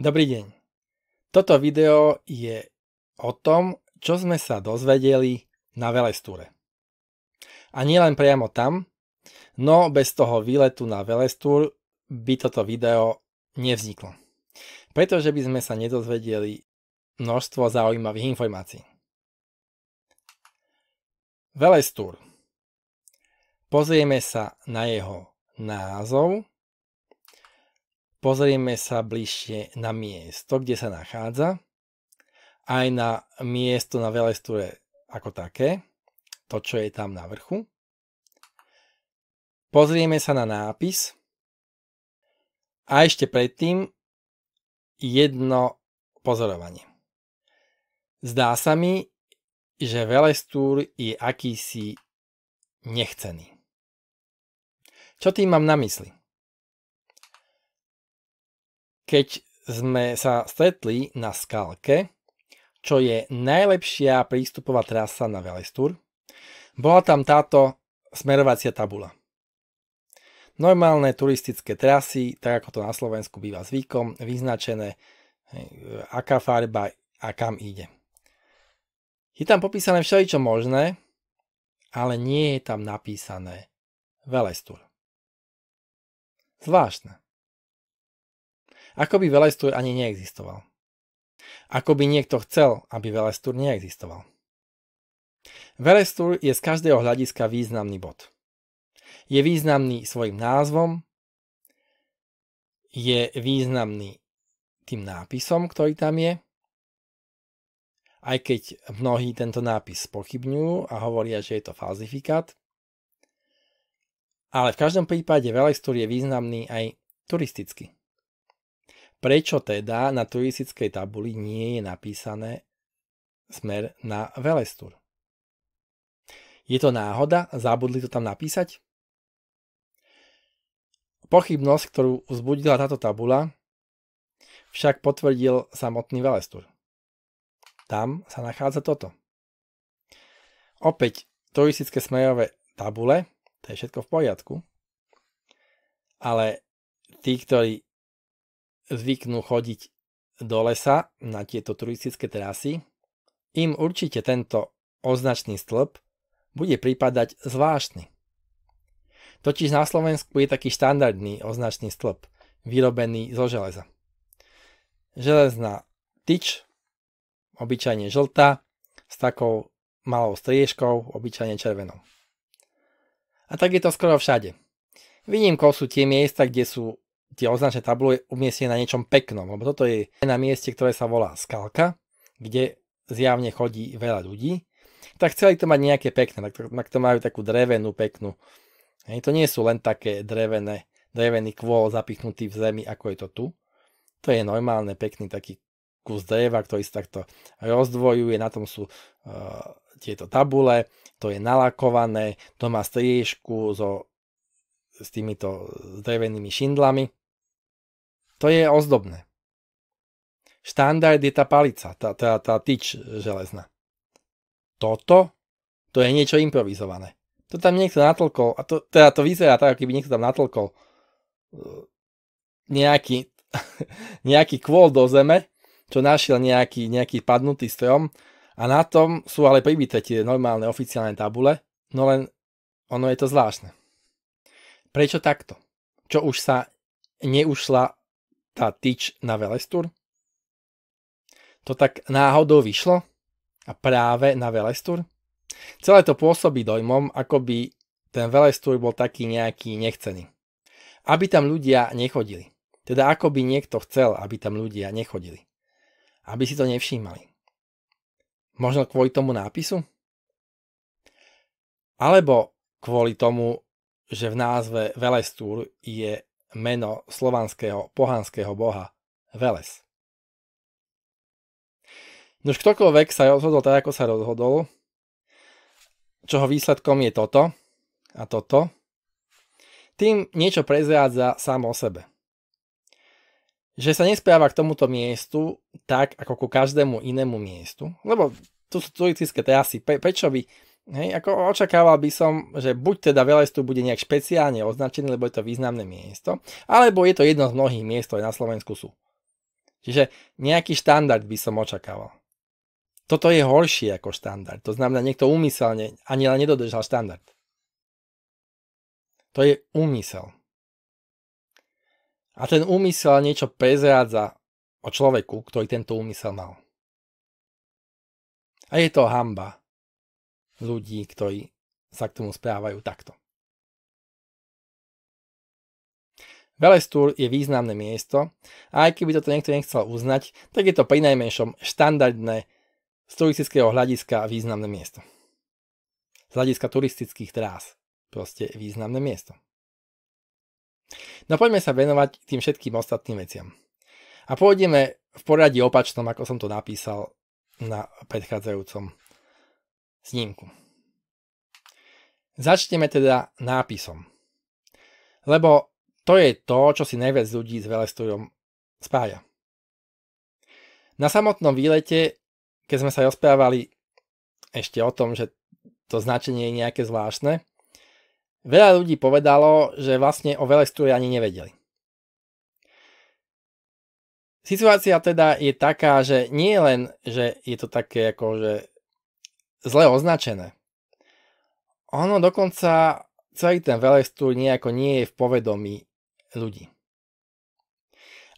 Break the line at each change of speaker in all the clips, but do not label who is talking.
Dobrý deň. Toto video je o tom, čo sme sa dozvedeli na Velestúre. A nielen priamo tam, no bez toho výletu na Velestúr by toto video nevzniklo. Pretože by sme sa nedozvedeli množstvo zaujímavých informácií. Velestúr. Pozrieme sa na jeho názov, Pozrieme sa bližšie na miesto, kde sa nachádza, aj na miesto na velestúre ako také, to čo je tam na vrchu. Pozrieme sa na nápis a ešte predtým jedno pozorovanie. Zdá sa mi, že velestúr je akýsi nechcený. Čo tým mám na mysli? keď sme sa stretli na skalke, čo je najlepšia prístupová trasa na Velestúr, bola tam táto smerovacia tabula. Normálne turistické trasy, tak ako to na Slovensku býva zvykom, vyznačené aká farba a kam ide. Je tam popísané všeličo možné, ale nie je tam napísané Velestúr. Zvláštne ako by Velestúr ani neexistoval. Ako by niekto chcel, aby Velestúr neexistoval. Velestúr je z každého hľadiska významný bod. Je významný svojim názvom, je významný tým nápisom, ktorý tam je, aj keď mnohí tento nápis pochybňujú a hovoria, že je to falzifikát. Ale v každom prípade Velestúr je významný aj turisticky. Prečo teda na turistickej tabuli nie je napísané smer na Velestur? Je to náhoda? Zabudli to tam napísať? Pochybnosť, ktorú vzbudila táto tabula, však potvrdil samotný Velestur. Tam sa nachádza toto. Opäť turistické smerové tabule, to je všetko v poriadku, ale tí, ktorí zvyknú chodiť do lesa na tieto turistické trasy, im určite tento označný stĺp bude prípadať zvláštny. Totiž na Slovensku je taký štandardný označný stĺp, vyrobený zo železa. Železná tyč, obyčajne žltá, s takou malou striežkou, obyčajne červenou. A tak je to skoro všade. Výnimkou sú tie miesta, kde sú tie označné tablo je umiestnené na niečom peknom, lebo toto je na mieste, ktoré sa volá skalka, kde zjavne chodí veľa ľudí, tak chceli to mať nejaké pekné, tak to, tak to majú takú drevenú peknú. Hej, to nie sú len také drevené, drevený kôl zapichnutý v zemi, ako je to tu. To je normálne pekný taký kus dreva, ktorý sa takto rozdvojuje, na tom sú uh, tieto tabule, to je nalakované, to má striežku so, s týmito drevenými šindlami. To je ozdobné. Štandard je tá palica, tá, tá, tá tyč železná. Toto? To je niečo improvizované. To tam niekto natlkol, a to, teda to vyzerá tak, ako keby niekto tam natlkol e, nejaký, nejaký kvôl do zeme, čo našiel nejaký, nejaký padnutý strom a na tom sú ale pribité tie normálne oficiálne tabule, no len ono je to zvláštne. Prečo takto? Čo už sa neušla tá tyč na Velestur? To tak náhodou vyšlo? A práve na Velestur? Celé to pôsobí dojmom, ako by ten Velestur bol taký nejaký nechcený. Aby tam ľudia nechodili. Teda ako by niekto chcel, aby tam ľudia nechodili. Aby si to nevšímali. Možno kvôli tomu nápisu? Alebo kvôli tomu, že v názve Velestúr je meno slovanského pohanského boha Veles. Nož ktokoľvek sa rozhodol tak, ako sa rozhodol, čoho výsledkom je toto a toto, tým niečo prezrádza sám o sebe. Že sa nespráva k tomuto miestu tak, ako ku každému inému miestu, lebo tu sú turistické trasy, prečo by Hej, ako očakával by som, že buď teda Velestu bude nejak špeciálne označený, lebo je to významné miesto, alebo je to jedno z mnohých miest, ktoré na Slovensku sú. Čiže nejaký štandard by som očakával. Toto je horšie ako štandard. To znamená, niekto úmyselne ani len nedodržal štandard. To je úmysel. A ten úmysel niečo prezrádza o človeku, ktorý tento úmysel mal. A je to hamba ľudí, ktorí sa k tomu správajú takto. Velestúr je významné miesto a aj keby toto niekto nechcel uznať, tak je to pri najmenšom štandardné z turistického hľadiska významné miesto. Z hľadiska turistických trás. Proste významné miesto. No poďme sa venovať tým všetkým ostatným veciam. A pôjdeme v poradí opačnom, ako som to napísal na predchádzajúcom snímku. Začneme teda nápisom. Lebo to je to, čo si najviac ľudí s velestujom spája. Na samotnom výlete, keď sme sa rozprávali ešte o tom, že to značenie je nejaké zvláštne, veľa ľudí povedalo, že vlastne o velestuje ani nevedeli. Situácia teda je taká, že nie len, že je to také ako, že zle označené. Ono dokonca celý ten Wellness nejako nie je v povedomí ľudí.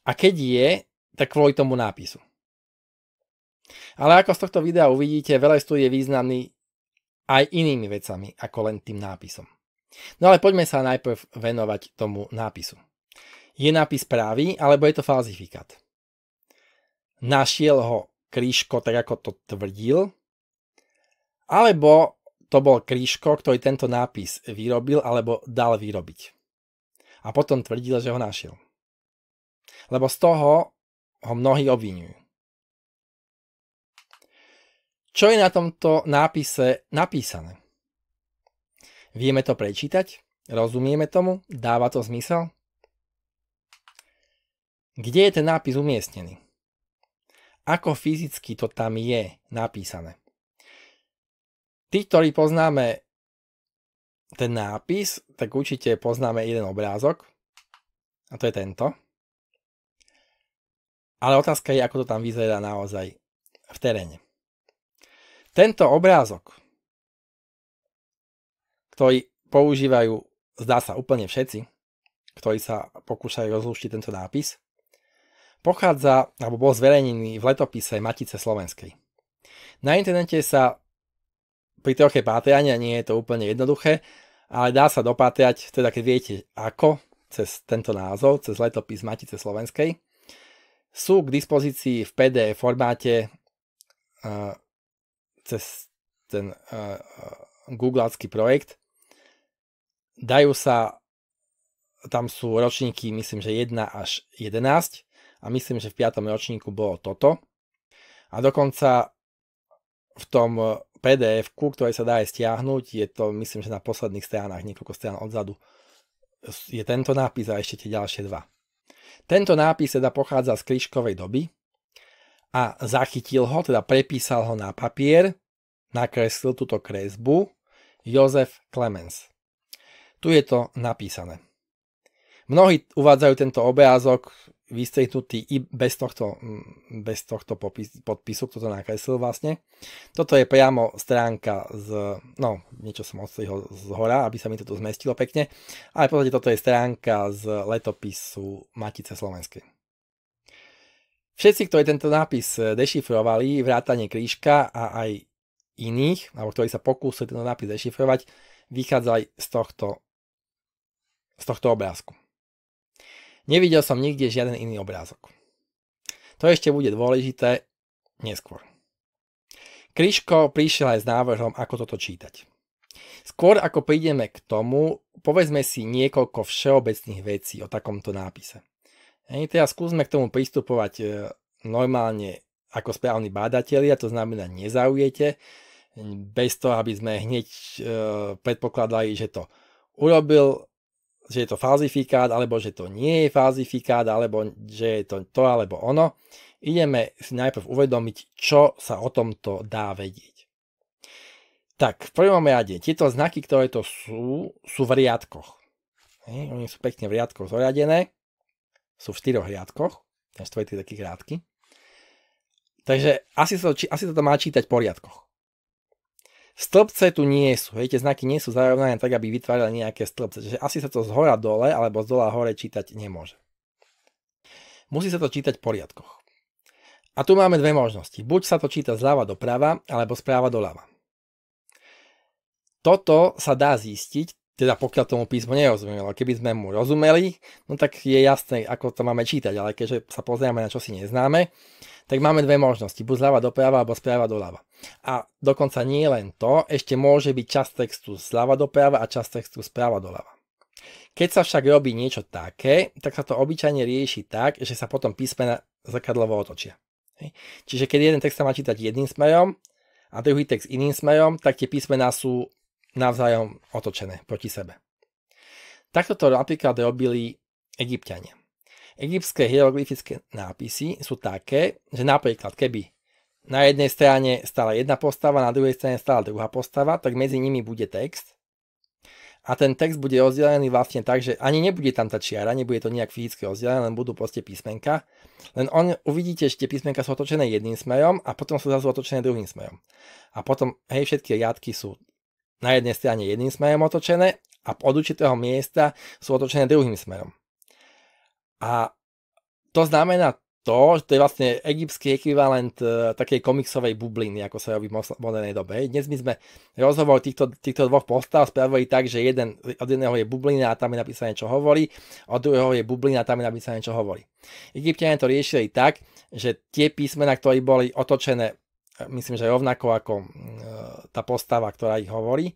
A keď je, tak kvôli tomu nápisu. Ale ako z tohto videa uvidíte, Wellness je významný aj inými vecami ako len tým nápisom. No ale poďme sa najprv venovať tomu nápisu. Je nápis pravý, alebo je to falzifikát? Našiel ho kríško tak ako to tvrdil, alebo to bol kríško, ktorý tento nápis vyrobil alebo dal vyrobiť. A potom tvrdil, že ho našiel. Lebo z toho ho mnohí obvinujú. Čo je na tomto nápise napísané? Vieme to prečítať? Rozumieme tomu? Dáva to zmysel? Kde je ten nápis umiestnený? Ako fyzicky to tam je napísané? Tí, ktorí poznáme ten nápis, tak určite poznáme jeden obrázok. A to je tento. Ale otázka je, ako to tam vyzerá naozaj v teréne. Tento obrázok, ktorý používajú, zdá sa úplne všetci, ktorí sa pokúšajú rozlúštiť tento nápis, pochádza, alebo bol zverejnený v letopise Matice Slovenskej. Na internete sa pri troche pátrania nie je to úplne jednoduché, ale dá sa dopátrať, teda keď viete ako, cez tento názov, cez letopis Matice Slovenskej. Sú k dispozícii v PDF formáte uh, cez ten uh, projekt. Dajú sa, tam sú ročníky, myslím, že 1 až 11 a myslím, že v 5. ročníku bolo toto. A dokonca v tom eh, pdf ktoré sa dá aj stiahnuť, je to myslím, že na posledných stranách, niekoľko strán odzadu, je tento nápis a ešte tie ďalšie dva. Tento nápis teda pochádza z Kliškovej doby a zachytil ho, teda prepísal ho na papier, nakreslil túto kresbu Jozef Clemens. Tu je to napísané. Mnohí uvádzajú tento obrázok vystrihnutý i bez tohto, mm, bez tohto popis, podpisu, kto to nakreslil vlastne. Toto je priamo stránka z, no, niečo som odstrihol z hora, aby sa mi to tu zmestilo pekne, ale v podstate toto je stránka z letopisu Matice Slovenskej. Všetci, ktorí tento nápis dešifrovali, vrátane Krížka a aj iných, alebo ktorí sa pokúsili tento nápis dešifrovať, vychádzali z tohto, z tohto obrázku. Nevidel som nikde žiaden iný obrázok. To ešte bude dôležité neskôr. Kryško prišiel aj s návrhom, ako toto čítať. Skôr ako prídeme k tomu, povedzme si niekoľko všeobecných vecí o takomto nápise. Hej, teraz skúsme k tomu pristupovať e, normálne ako správni a to znamená nezaujete, bez toho, aby sme hneď e, predpokladali, že to urobil že je to falzifikát, alebo že to nie je falzifikát, alebo že je to to alebo ono, ideme si najprv uvedomiť, čo sa o tomto dá vedieť. Tak, v prvom rade, tieto znaky, ktoré to sú, sú v riadkoch. Hej, oni sú pekne v riadkoch zoriadené, sú v štyroch riadkoch, ten štvrtý taký krátky. Takže asi sa, to, asi sa to má čítať po riadkoch. Stĺpce tu nie sú, hej, tie znaky nie sú zarovnané tak, aby vytvárali nejaké stĺpce, čiže asi sa to z hora dole alebo z dola hore čítať nemôže. Musí sa to čítať v poriadkoch. A tu máme dve možnosti. Buď sa to číta zľava prava, alebo do lava. Toto sa dá zistiť teda pokiaľ tomu písmu nerozumieme, ale keby sme mu rozumeli, no tak je jasné, ako to máme čítať, ale keďže sa pozrieme na čo si neznáme, tak máme dve možnosti, buď zľava doprava, alebo správa doľava. A dokonca nie len to, ešte môže byť čas textu zľava doprava a čas textu správa doľava. Keď sa však robí niečo také, tak sa to obyčajne rieši tak, že sa potom písmena zrkadlovo otočia. Čiže keď jeden text sa má čítať jedným smerom a druhý text iným smerom, tak tie písmená sú navzájom otočené proti sebe. Takto to napríklad robili egyptiania. Egyptské hieroglyfické nápisy sú také, že napríklad keby na jednej strane stala jedna postava, na druhej strane stala druhá postava, tak medzi nimi bude text. A ten text bude rozdelený vlastne tak, že ani nebude tam tá čiara, nebude to nejak fyzicky rozdelené, len budú proste písmenka. Len on, uvidíte, že tie písmenka sú otočené jedným smerom a potom sú zase otočené druhým smerom. A potom, hej, všetky riadky sú na jednej strane jedným smerom otočené a od určitého miesta sú otočené druhým smerom. A to znamená to, že to je vlastne egyptský ekvivalent e, takej komiksovej bubliny, ako sa robí v modernej dobe. Dnes my sme rozhovor týchto, týchto dvoch postav spravili tak, že jeden, od jedného je bublina a tam je napísané, čo hovorí, od druhého je bublina a tam je napísané, čo hovorí. Egyptiania to riešili tak, že tie písmena, ktoré boli otočené myslím, že rovnako ako mm, e, tá postava, ktorá ich hovorí,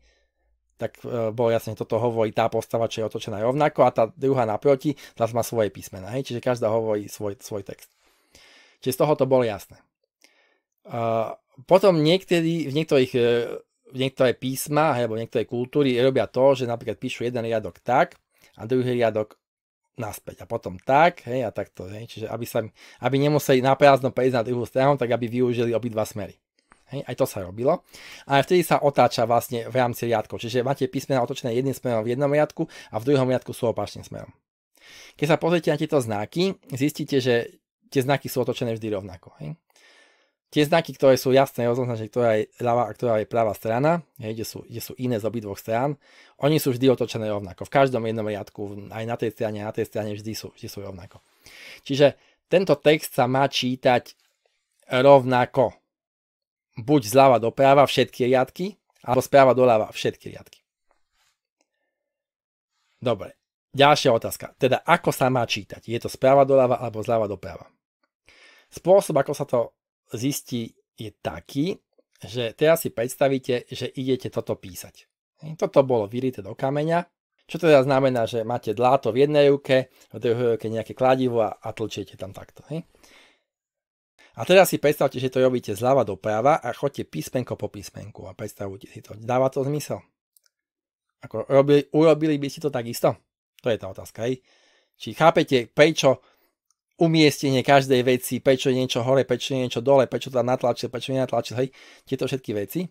tak e, bolo jasne, toto hovorí tá postava, čo je otočená rovnako a tá druhá naproti zase má svoje písmena. Hej? Čiže každá hovorí svoj, svoj text. Čiže z toho to bolo jasné. potom niektorí, v niektorých e, v niektoré písma alebo niektoré kultúry robia to, že napríklad píšu jeden riadok tak a druhý riadok naspäť a potom tak, hej, a takto, hej, čiže aby, sa, aby nemuseli na prázdno prejsť na druhú stranu, tak aby využili obidva smery. Hej, aj to sa robilo. A vtedy sa otáča vlastne v rámci riadkov. Čiže máte písmena otočené jedným smerom v jednom riadku a v druhom riadku sú opačným smerom. Keď sa pozriete na tieto znaky, zistíte, že tie znaky sú otočené vždy rovnako. Hej? tie znaky, ktoré sú jasné, rozoznačené, ktorá je ľava a ktorá je pravá strana, hej, kde, sú, kde sú iné z obidvoch strán, oni sú vždy otočené rovnako. V každom jednom riadku, aj na tej strane, na tej strane, vždy sú, vždy sú rovnako. Čiže tento text sa má čítať rovnako. Buď zľava doprava všetky riadky, alebo správa doľava všetky riadky. Dobre, ďalšia otázka. Teda ako sa má čítať? Je to správa doľava alebo zľava doprava? Spôsob, ako sa to zistí, je taký, že teraz si predstavíte, že idete toto písať. Toto bolo vyrité do kameňa, čo teda znamená, že máte dláto v jednej ruke, v druhej ruke nejaké kladivo a, a tlčiete tam takto. A teraz si predstavte, že to robíte zľava doprava a chodte písmenko po písmenku a predstavujte si to. Dáva to zmysel? Ako robili, urobili by ste to takisto? To je tá otázka. Hej? Či chápete, prečo umiestnenie každej veci, prečo niečo hore, prečo niečo dole, prečo to natlačil, prečo nenatlačil, hej, tieto všetky veci.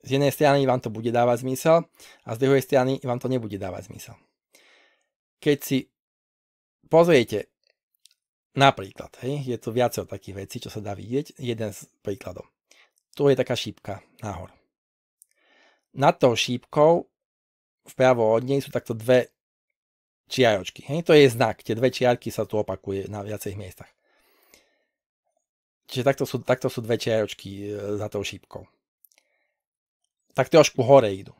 Z jednej strany vám to bude dávať zmysel a z druhej strany vám to nebude dávať zmysel. Keď si pozriete napríklad, hej, je tu viacero takých vecí, čo sa dá vidieť, jeden z príkladov. Tu je taká šípka nahor. Nad tou šípkou vpravo od nej sú takto dve čiaročky. Hej? To je znak, tie dve čiarky sa tu opakuje na viacej miestach. Čiže takto sú, takto sú dve čiaročky e, za tou šípkou. Tak trošku hore idú.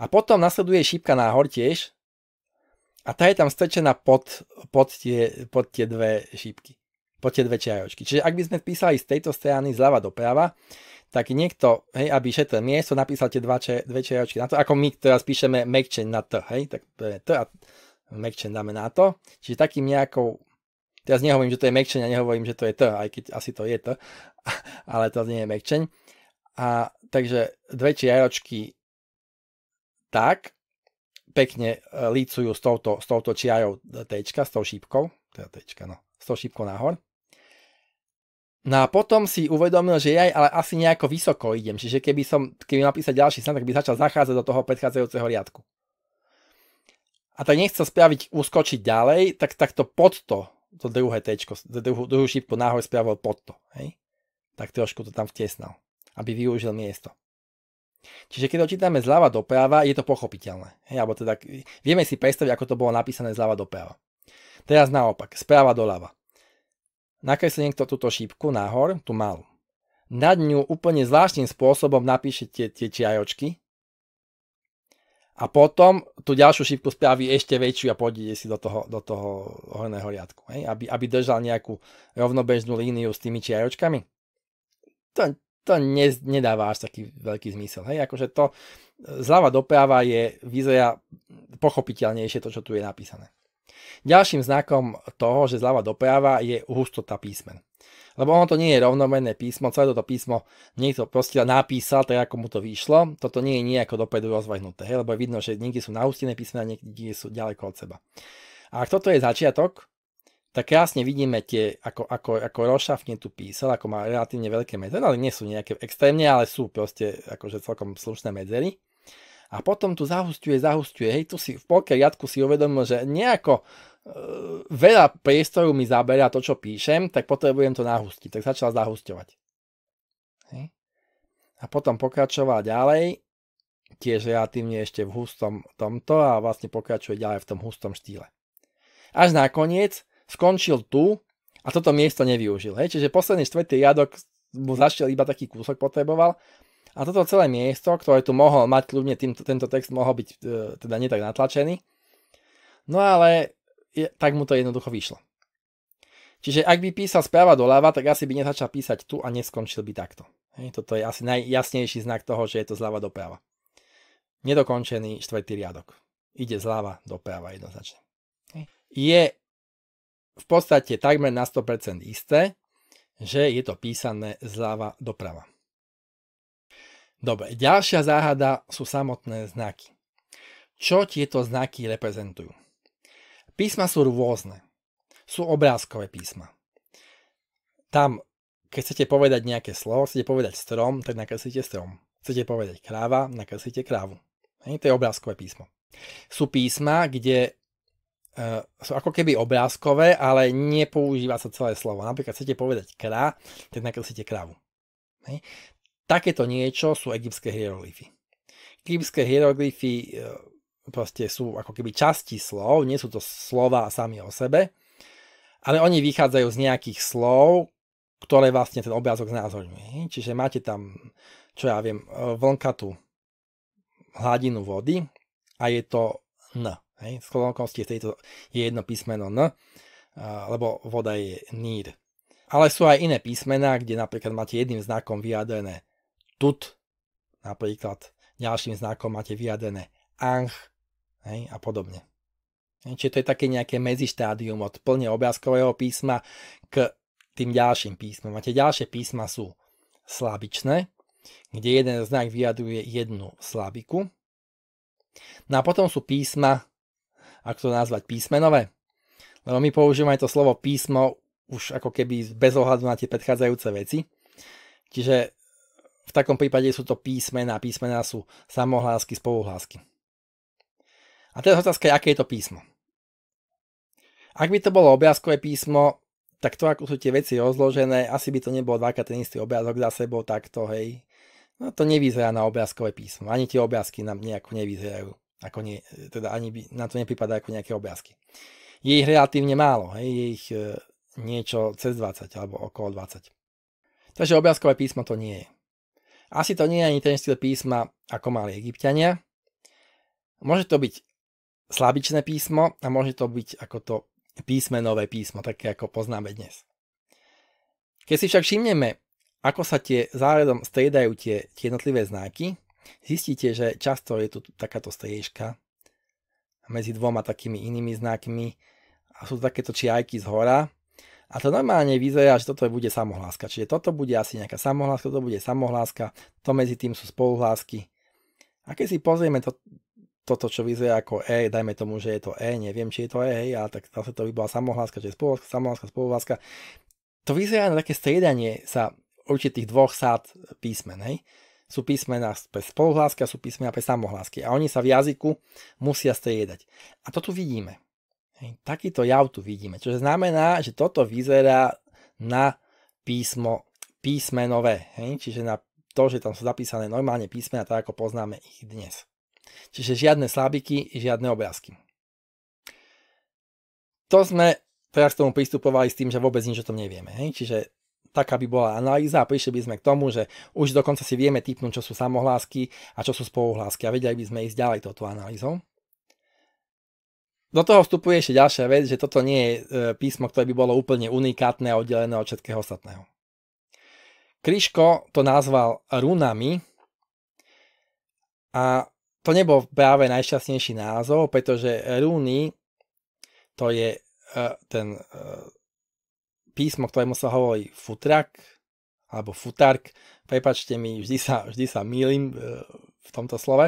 A potom nasleduje šípka nahor tiež a tá je tam strčená pod, pod, tie, pod tie dve šípky, pod tie dve čiaročky. Čiže ak by sme písali z tejto strany zľava doprava, tak niekto, hej, aby šetril miesto, napísal tie dva, dve čiaročky na to, ako my teraz píšeme mekčeň na T, hej, tak to je T a Mekčen dáme na to. Čiže takým nejakou Teraz nehovorím, že to je Mekčen a nehovorím, že to je T, aj keď asi to je T, ale to nie je Mekčen. A takže dve čiaročky tak pekne e, lícujú s touto, s touto čiarou e, T, s tou šípkou, teda T, no, s tou šípkou nahor. No a potom si uvedomil, že ja ale asi nejako vysoko idem, čiže keby som, keby napísal ďalší stan, tak by začal zachádzať do toho predchádzajúceho riadku a tak nechcel spraviť, uskočiť ďalej, tak, tak to pod to, to druhé tečko, druhú, druhú šípku náhoj spravil pod to. Hej? Tak trošku to tam vtesnal, aby využil miesto. Čiže keď to čítame zľava doprava, je to pochopiteľné. Hej? Alebo teda, vieme si predstaviť, ako to bolo napísané zľava doprava. Teraz naopak, správa doľava. Nakreslím niekto túto šípku nahor, tú malú. Nad ňu úplne zvláštnym spôsobom napíšete tie, tie čiajočky, a potom tú ďalšiu šípku spraví ešte väčšiu a pôjde si do toho, do toho horného riadku, hej? Aby, aby držal nejakú rovnobežnú líniu s tými čiaročkami. To, to ne, nedáva až taký veľký zmysel. Hej? Akože to e, zľava doprava je, vyzerá pochopiteľnejšie to, čo tu je napísané. Ďalším znakom toho, že zľava doprava je hustota písmen lebo ono to nie je rovnomenné písmo, celé toto písmo niekto proste napísal, tak ako mu to vyšlo, toto nie je nejako dopredu rozvahnuté, hej, lebo je vidno, že niekde sú naústené písmena, niekde sú ďaleko od seba. A ak toto je začiatok, tak krásne vidíme tie, ako, ako, ako rozšafne tu písal, ako má relatívne veľké medzery, ale nie sú nejaké extrémne, ale sú proste akože celkom slušné medzery a potom tu zahustiuje zahustuje. Hej, tu si v polke riadku si uvedomil, že nejako e, veľa priestoru mi zabera to, čo píšem, tak potrebujem to nahustiť. Tak začal zahusťovať. Hej. A potom pokračoval ďalej, tiež relatívne ešte v hustom tomto a vlastne pokračuje ďalej v tom hustom štýle. Až nakoniec skončil tu a toto miesto nevyužil. Hej. Čiže posledný štvrtý riadok mu zašiel iba taký kúsok potreboval a toto celé miesto, ktoré tu mohol mať kľudne, týmto, tento text mohol byť e, teda netak natlačený. No ale je, tak mu to jednoducho vyšlo. Čiže ak by písal správa doľava, tak asi by nezačal písať tu a neskončil by takto. Hej, toto je asi najjasnejší znak toho, že je to zľava doprava. Nedokončený štvrtý riadok. Ide zľava doprava jednoznačne. Hej. Je v podstate takmer na 100% isté, že je to písané zľava doprava. Dobre, ďalšia záhada sú samotné znaky. Čo tieto znaky reprezentujú? Písma sú rôzne. Sú obrázkové písma. Tam, keď chcete povedať nejaké slovo, chcete povedať strom, tak nakreslíte strom. Chcete povedať kráva, nakreslíte krávu. Hej, to je obrázkové písmo. Sú písma, kde uh, sú ako keby obrázkové, ale nepoužíva sa celé slovo. Napríklad chcete povedať krá, tak nakreslíte krávu. Hej. Takéto niečo sú egyptské hieroglyfy. Egyptské hieroglyfy e, proste sú ako keby časti slov, nie sú to slova sami o sebe, ale oni vychádzajú z nejakých slov, ktoré vlastne ten obrázok znázorňuje. Čiže máte tam, čo ja viem, e, vlnkatú hladinu vody a je to N. Hej. Z je, tejto, je jedno písmeno N, e, lebo voda je nír. Ale sú aj iné písmená, kde napríklad máte jedným znakom vyjadrené tut, napríklad ďalším znakom máte vyjadené anch hej, a podobne. Čiže to je také nejaké medzištádium od plne obrázkového písma k tým ďalším písmom. A tie ďalšie písma sú slabičné, kde jeden znak vyjadruje jednu slabiku. No a potom sú písma, ako to nazvať, písmenové. Lebo my používame to slovo písmo už ako keby bez ohľadu na tie predchádzajúce veci. Čiže v takom prípade sú to písmená. Písmená sú samohlásky, spoluhlásky. A teraz otázka je, aké je to písmo. Ak by to bolo obrázkové písmo, tak to, ako sú tie veci rozložené, asi by to nebolo dvakrát ten istý obrázok za sebou takto, hej. No to nevyzerá na obrázkové písmo. Ani tie obrázky nám nejako nevyzerajú. Ako nie, teda ani by, na to nepripadá ako nejaké obrázky. Je ich relatívne málo, hej. Je ich e, niečo cez 20 alebo okolo 20. Takže obrázkové písmo to nie je. Asi to nie je ani ten štýl písma, ako mali egyptiania. Môže to byť slabičné písmo a môže to byť ako to písmenové písmo, také ako poznáme dnes. Keď si však všimneme, ako sa tie záredom striedajú tie, tie jednotlivé znaky, zistíte, že často je tu takáto striežka medzi dvoma takými inými znakmi a sú takéto čiajky z hora, a to normálne vyzerá, že toto bude samohláska. Čiže toto bude asi nejaká samohláska, toto bude samohláska, to medzi tým sú spoluhlásky. A keď si pozrieme to, toto, čo vyzerá ako E, dajme tomu, že je to E, neviem, či je to E, hej, ale tak zase to by bola samohláska, čiže spoluhláska, samohláska, spoluhláska. To vyzerá na také striedanie sa určitých dvoch sád písmen, hej sú písmená pre spoluhlásky a sú písmená pre samohlásky. A oni sa v jazyku musia striedať. A to tu vidíme. Takýto jav tu vidíme, čo znamená, že toto vyzerá na písmo, písmenové, hej? čiže na to, že tam sú zapísané normálne písmena, tak ako poznáme ich dnes. Čiže žiadne slabiky, žiadne obrázky. To sme teraz k tomu pristupovali s tým, že vôbec nič o tom nevieme. Hej? Čiže taká by bola analýza a prišli by sme k tomu, že už dokonca si vieme typnúť, čo sú samohlásky a čo sú spoluhlásky a vedeli by sme ísť ďalej touto analýzou do toho vstupuje ešte ďalšia vec, že toto nie je e, písmo, ktoré by bolo úplne unikátne a oddelené od všetkého ostatného. Kryško to nazval runami a to nebol práve najšťastnejší názov, pretože runy to je e, ten e, písmo, ktorému sa hovorí futrak alebo futark. Prepačte mi, vždy sa, vždy sa mýlim v tomto slove.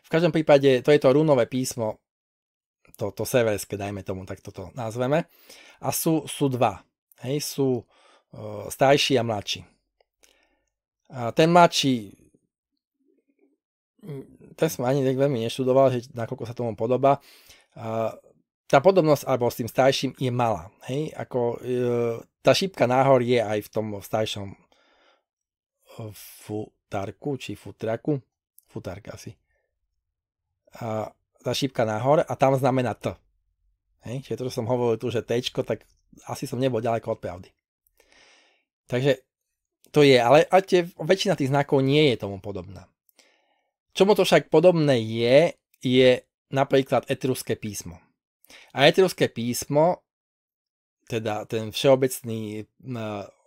V každom prípade to je to runové písmo, to, to severské, dajme tomu, tak toto nazveme. A sú, sú dva. Hej, sú e, starší a mladší. A ten mladší, mm, ten som ani veľmi neštudoval, že nakoľko sa tomu podobá. E, tá podobnosť alebo s tým starším je malá. Hej? Ako, e, tá šípka náhor je aj v tom staršom e, futarku či futraku. Futarka asi. A tá šípka nahor a tam znamená T. Hej? Čiže to, čo som hovoril tu, že T, tak asi som nebol ďaleko od pravdy. Takže to je, ale a tie, väčšina tých znakov nie je tomu podobná. Čomu to však podobné je, je napríklad etruské písmo. A etruské písmo teda ten všeobecný e,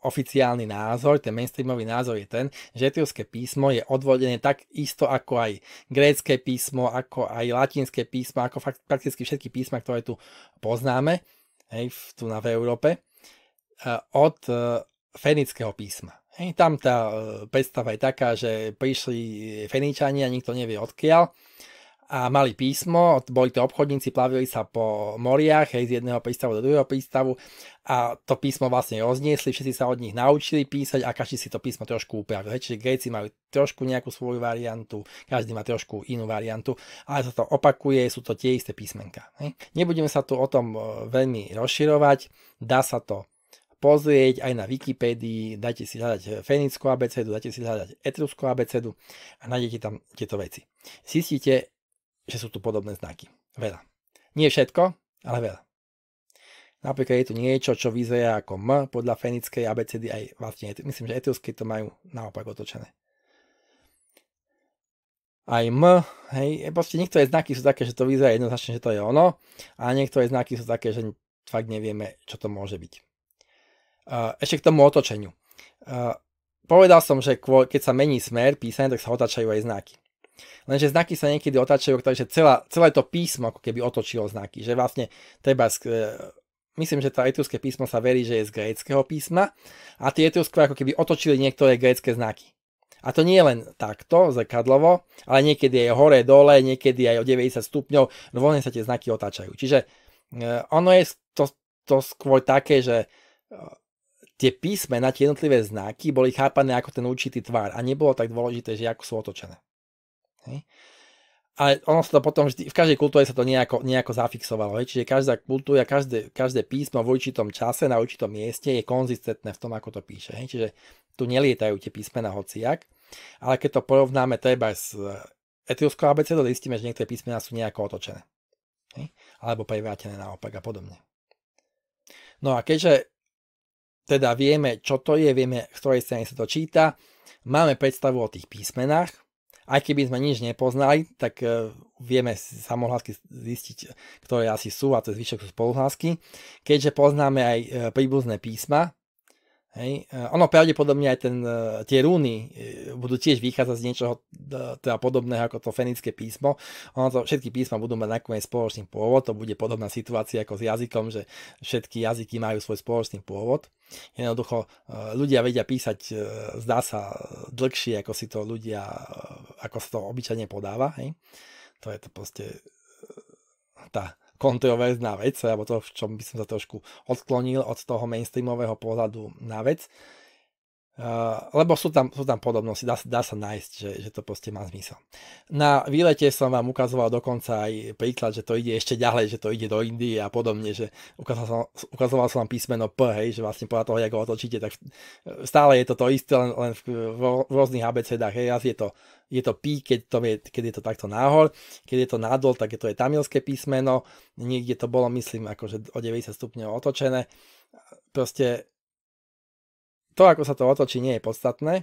oficiálny názor, ten mainstreamový názor je ten, že etiópske písmo je odvodené tak isto ako aj grécké písmo, ako aj latinské písmo, ako fakt, prakticky všetky písma, ktoré tu poznáme, hej, v, tu na v Európe, e, od e, fenického písma. Hej, tam tá predstava je taká, že prišli Feničania, nikto nevie odkiaľ, a mali písmo, boli to obchodníci, plavili sa po moriach, hej, z jedného prístavu do druhého prístavu a to písmo vlastne rozniesli, všetci sa od nich naučili písať a každý si to písmo trošku upravil. Hej, čiže Gréci majú trošku nejakú svoju variantu, každý má trošku inú variantu, ale sa to opakuje, sú to tie isté písmenka. Hej. Nebudeme sa tu o tom e, veľmi rozširovať, dá sa to pozrieť aj na Wikipédii, dajte si hľadať e, fenickú abecedu, dajte si hľadať etruskú abecedu a nájdete tam tieto veci. Zistíte, že sú tu podobné znaky. Veľa. Nie všetko, ale veľa. Napríklad je tu niečo, čo vyzerá ako M podľa fenickej abecedy, aj vlastne, myslím, že etiópsky to majú naopak otočené. Aj M, hej, proste niektoré znaky sú také, že to vyzerá jednoznačne, že to je ono, a niektoré znaky sú také, že fakt nevieme, čo to môže byť. Ešte k tomu otočeniu. Povedal som, že keď sa mení smer písania, tak sa otačajú aj znaky. Lenže znaky sa niekedy otáčajú, takže celá, celé to písmo ako keby otočilo znaky. Že vlastne treba e, myslím, že to etruské písmo sa verí, že je z gréckého písma a tie etruské ako keby otočili niektoré grécké znaky. A to nie je len takto, zrkadlovo, ale niekedy aj hore, dole, niekedy aj o 90 stupňov, rôzne sa tie znaky otáčajú. Čiže e, ono je to, to skôr také, že e, tie písmena, tie jednotlivé znaky boli chápané ako ten určitý tvar a nebolo tak dôležité, že ako sú otočené. Hej? Ale ono sa to potom vždy, v každej kultúre sa to nejako, nejako zafixovalo. Hej? Čiže každá kultúra, každé, každé písmo v určitom čase, na určitom mieste je konzistentné v tom, ako to píše. Hej? Čiže tu nelietajú tie písmena hociak, ale keď to porovnáme treba s e, ABC, to zistíme, že niektoré písmena sú nejako otočené. Hej? Alebo prevrátené naopak a podobne. No a keďže teda vieme, čo to je, vieme, z ktorej strany sa to číta, máme predstavu o tých písmenách, aj keby sme nič nepoznali, tak e, vieme samohlásky zistiť, ktoré asi sú a to zvyšok sú spoluhlásky. Keďže poznáme aj e, príbuzné písma, Hej. E, ono pravdepodobne aj ten, e, tie rúny e, budú tiež vychádzať z niečoho teda podobného ako to fenické písmo. Ono to, všetky písma budú mať nakoniec spoločný pôvod, to bude podobná situácia ako s jazykom, že všetky jazyky majú svoj spoločný pôvod. Jednoducho ľudia vedia písať, zdá sa, dlhšie, ako si to ľudia, ako sa to obyčajne podáva. Hej. To je to proste tá kontroverzná vec, alebo to, v čom by som sa trošku odklonil od toho mainstreamového pohľadu na vec. Eh, lebo sú tam, sú tam podobnosti, dá, dá sa nájsť, že, že to proste má zmysel. Na výlete som vám ukazoval dokonca aj príklad, že to ide ešte ďalej, že to ide do Indie a podobne, že ukazoval som, ukazoval som vám písmeno P, hej, že vlastne podľa toho, ako ho otočíte, tak stále je to to isté, len, len v, v, v rôznych abecedách, hej, raz je to, je to P, keď, to je, keď je to takto nahor, keď je to nadol, tak je to je tamilské písmeno, niekde to bolo, myslím, akože o 90 stupňov otočené, proste to, ako sa to otočí, nie je podstatné,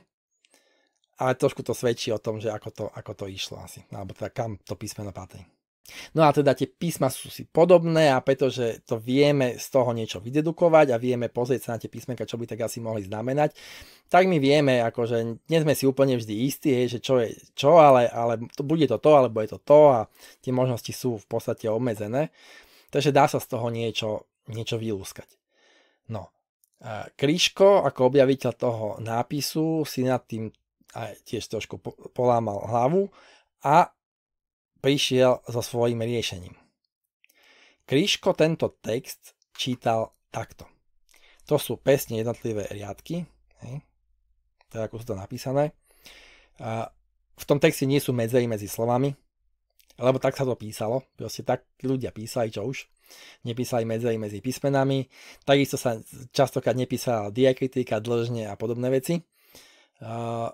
ale trošku to svedčí o tom, že ako to, ako to išlo asi, alebo teda kam to písmeno patrí. No a teda tie písma sú si podobné a pretože to vieme z toho niečo vydedukovať a vieme pozrieť sa na tie písmenka, čo by tak asi mohli znamenať, tak my vieme, akože nie sme si úplne vždy istí, hej, že čo je čo, ale, ale to, bude to to, alebo je to to a tie možnosti sú v podstate obmedzené. Takže dá sa z toho niečo, niečo vylúskať. No Kríško ako objaviteľ toho nápisu si nad tým aj tiež trošku polámal hlavu a prišiel so svojím riešením. Kríško tento text čítal takto. To sú presne jednotlivé riadky, hej, tak ako sú to napísané. V tom texte nie sú medzery medzi slovami, lebo tak sa to písalo, proste tak ľudia písali, čo už. Nepísali medzi medzi písmenami, takisto sa častokrát nepísala diakritika, dlžne a podobné veci. Uh,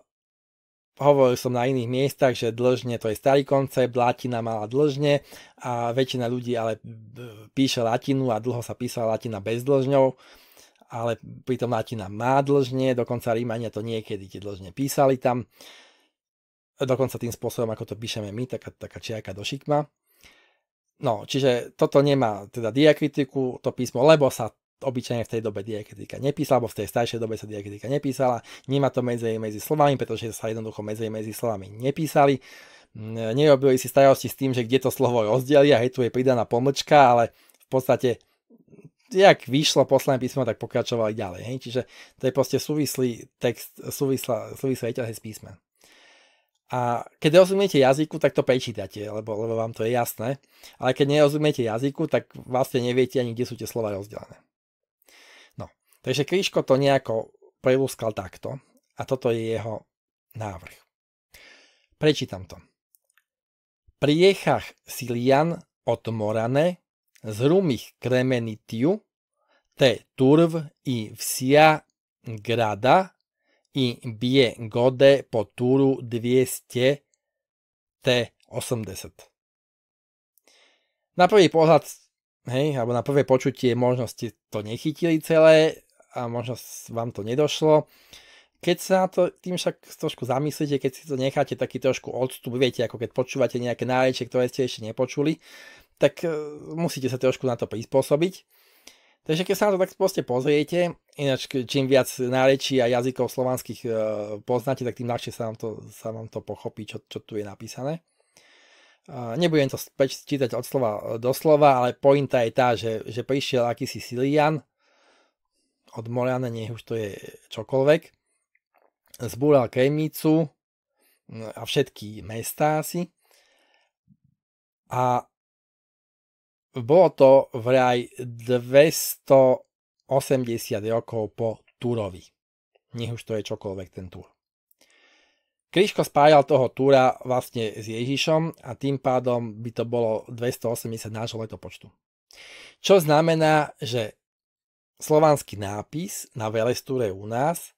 hovoril som na iných miestach, že dlžne to je starý koncept, latina mala dlžne a väčšina ľudí ale e, píše latinu a dlho sa písala latina bez dlžňov, ale pritom latina má dlžne, dokonca Rímania to niekedy tie dlžne písali tam. Uh, dokonca tým spôsobom, ako to píšeme my, taká, taká čiaka do šikma. No, čiže toto nemá teda diakritiku, to písmo, lebo sa obyčajne v tej dobe diakritika nepísala, alebo v tej staršej dobe sa diakritika nepísala, nemá to medzi medzi slovami, pretože sa jednoducho medzi medzi slovami nepísali, mm, nerobili si starosti s tým, že kde to slovo rozdelia, hej, tu je pridaná pomlčka, ale v podstate mm, jak vyšlo posledné písmo, tak pokračovali ďalej. Hej? Čiže to je proste súvislý text, súvislá, súvislá reťazec písmen. A keď rozumiete jazyku, tak to prečítate, lebo, lebo vám to je jasné. Ale keď nerozumiete jazyku, tak vlastne neviete ani, kde sú tie slova rozdelené. No, takže Kriško to nejako prelúskal takto a toto je jeho návrh. Prečítam to. Priechach Silian Silian Morane z Rumich kremenitiu te turv i vsia grada i bije gode po turu 200 T80. Na prvý pohľad, hej, alebo na prvé počutie možno ste to nechytili celé a možno vám to nedošlo. Keď sa na to tým však trošku zamyslíte, keď si to necháte taký trošku odstup, viete, ako keď počúvate nejaké nárečie, ktoré ste ešte nepočuli, tak e, musíte sa trošku na to prispôsobiť. Takže keď sa na to tak proste pozriete, ináč čím viac nárečí a jazykov slovanských e, poznáte, tak tým ľahšie sa vám to, sa vám to pochopí, čo, čo tu je napísané. E, nebudem to späť čítať od slova e, do slova, ale pointa je tá, že, že prišiel akýsi Silian, od Moriana, nech už to je čokoľvek, zbúral Kremnicu no a všetky mesta asi a bolo to vraj 280 rokov po Turovi. Nech už to je čokoľvek ten Tur. Kryško spájal toho Túra vlastne s Ježišom a tým pádom by to bolo 280 nášho letopočtu. Čo znamená, že slovanský nápis na Velestúre u nás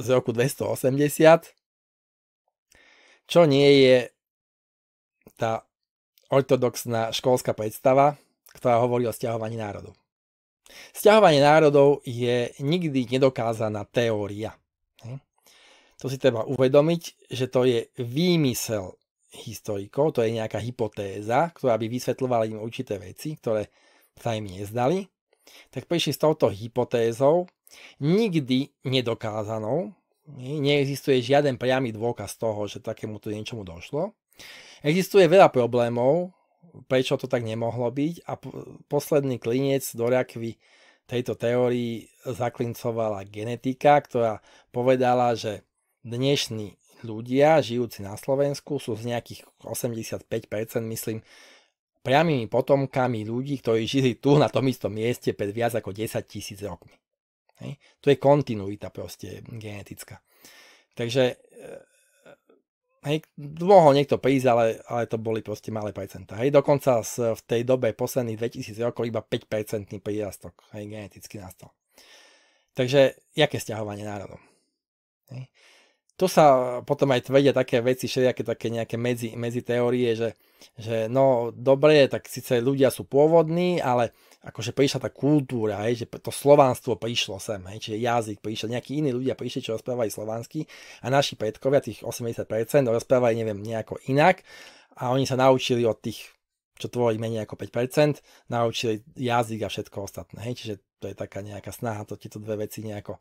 z roku 280, čo nie je tá ortodoxná školská predstava, ktorá hovorí o stiahovaní národov. Sťahovanie národov je nikdy nedokázaná teória. To si treba uvedomiť, že to je výmysel historikov, to je nejaká hypotéza, ktorá by vysvetľovala im určité veci, ktoré sa im nezdali. Tak prišli s touto hypotézou, nikdy nedokázanou, neexistuje žiaden priamy dôkaz toho, že takémuto niečomu došlo. Existuje veľa problémov, prečo to tak nemohlo byť a posledný klinec do rakvy tejto teórii zaklincovala genetika, ktorá povedala, že dnešní ľudia žijúci na Slovensku sú z nejakých 85%, myslím, priamými potomkami ľudí, ktorí žili tu na tom istom mieste pred viac ako 10 tisíc rokmi. Hej. To je kontinuita proste genetická. Takže e, Hej, mohol niekto prísť, ale, ale to boli proste malé percentá. Hej, dokonca z, v tej dobe posledných 2000 rokov iba 5-percentný prírastok, hej, geneticky nastal. Takže, jaké stiahovanie národov? Hej. Tu sa potom aj tvrdia také veci, všelijaké také nejaké medzi, medzi teórie, že, že no dobre, tak síce ľudia sú pôvodní, ale akože prišla tá kultúra, hej, že to slovánstvo prišlo sem, hej, čiže jazyk prišiel, nejakí iní ľudia prišli, čo rozprávajú slovánsky a naši predkovia, tých 80% rozprávajú, neviem, nejako inak a oni sa naučili od tých, čo tvorí menej ako 5%, naučili jazyk a všetko ostatné, hej, čiže to je taká nejaká snaha to tieto dve veci nejako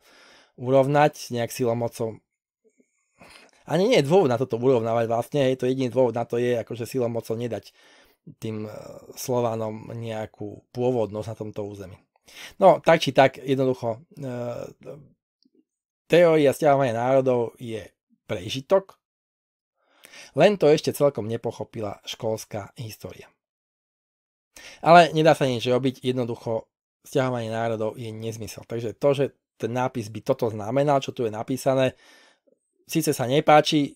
urovnať, nejak silomocou ani nie je dôvod na toto urovnávať vlastne, hej, to jediný dôvod na to je akože silom mocou nedať tým e, slovanom nejakú pôvodnosť na tomto území. No, tak či tak, jednoducho, e, teória stiahovania národov je prežitok, len to ešte celkom nepochopila školská história. Ale nedá sa nič robiť, jednoducho stiahovanie národov je nezmysel. Takže to, že ten nápis by toto znamenal, čo tu je napísané, síce sa nepáči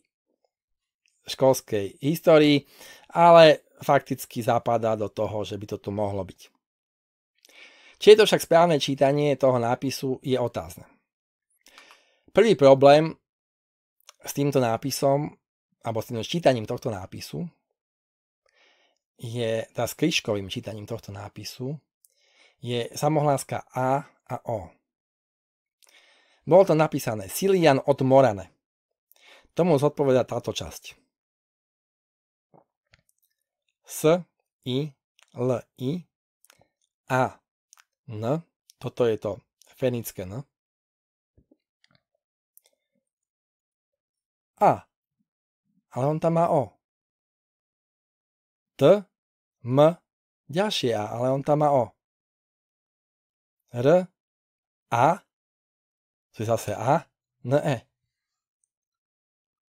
školskej histórii, ale fakticky zapadá do toho, že by to tu mohlo byť. Či je to však správne čítanie toho nápisu, je otázne. Prvý problém s týmto nápisom, alebo s týmto čítaním tohto nápisu, je, tá teda s kryškovým čítaním tohto nápisu, je samohláska A a O. Bolo to napísané Silian od Morane. Tomu zodpoveda táto časť. S, I, L, I, A, N. Toto je to fenické N. A. Ale on tam má O. T, M, ďalšie A, ale on tam má O. R, A, tu je zase A, N, E.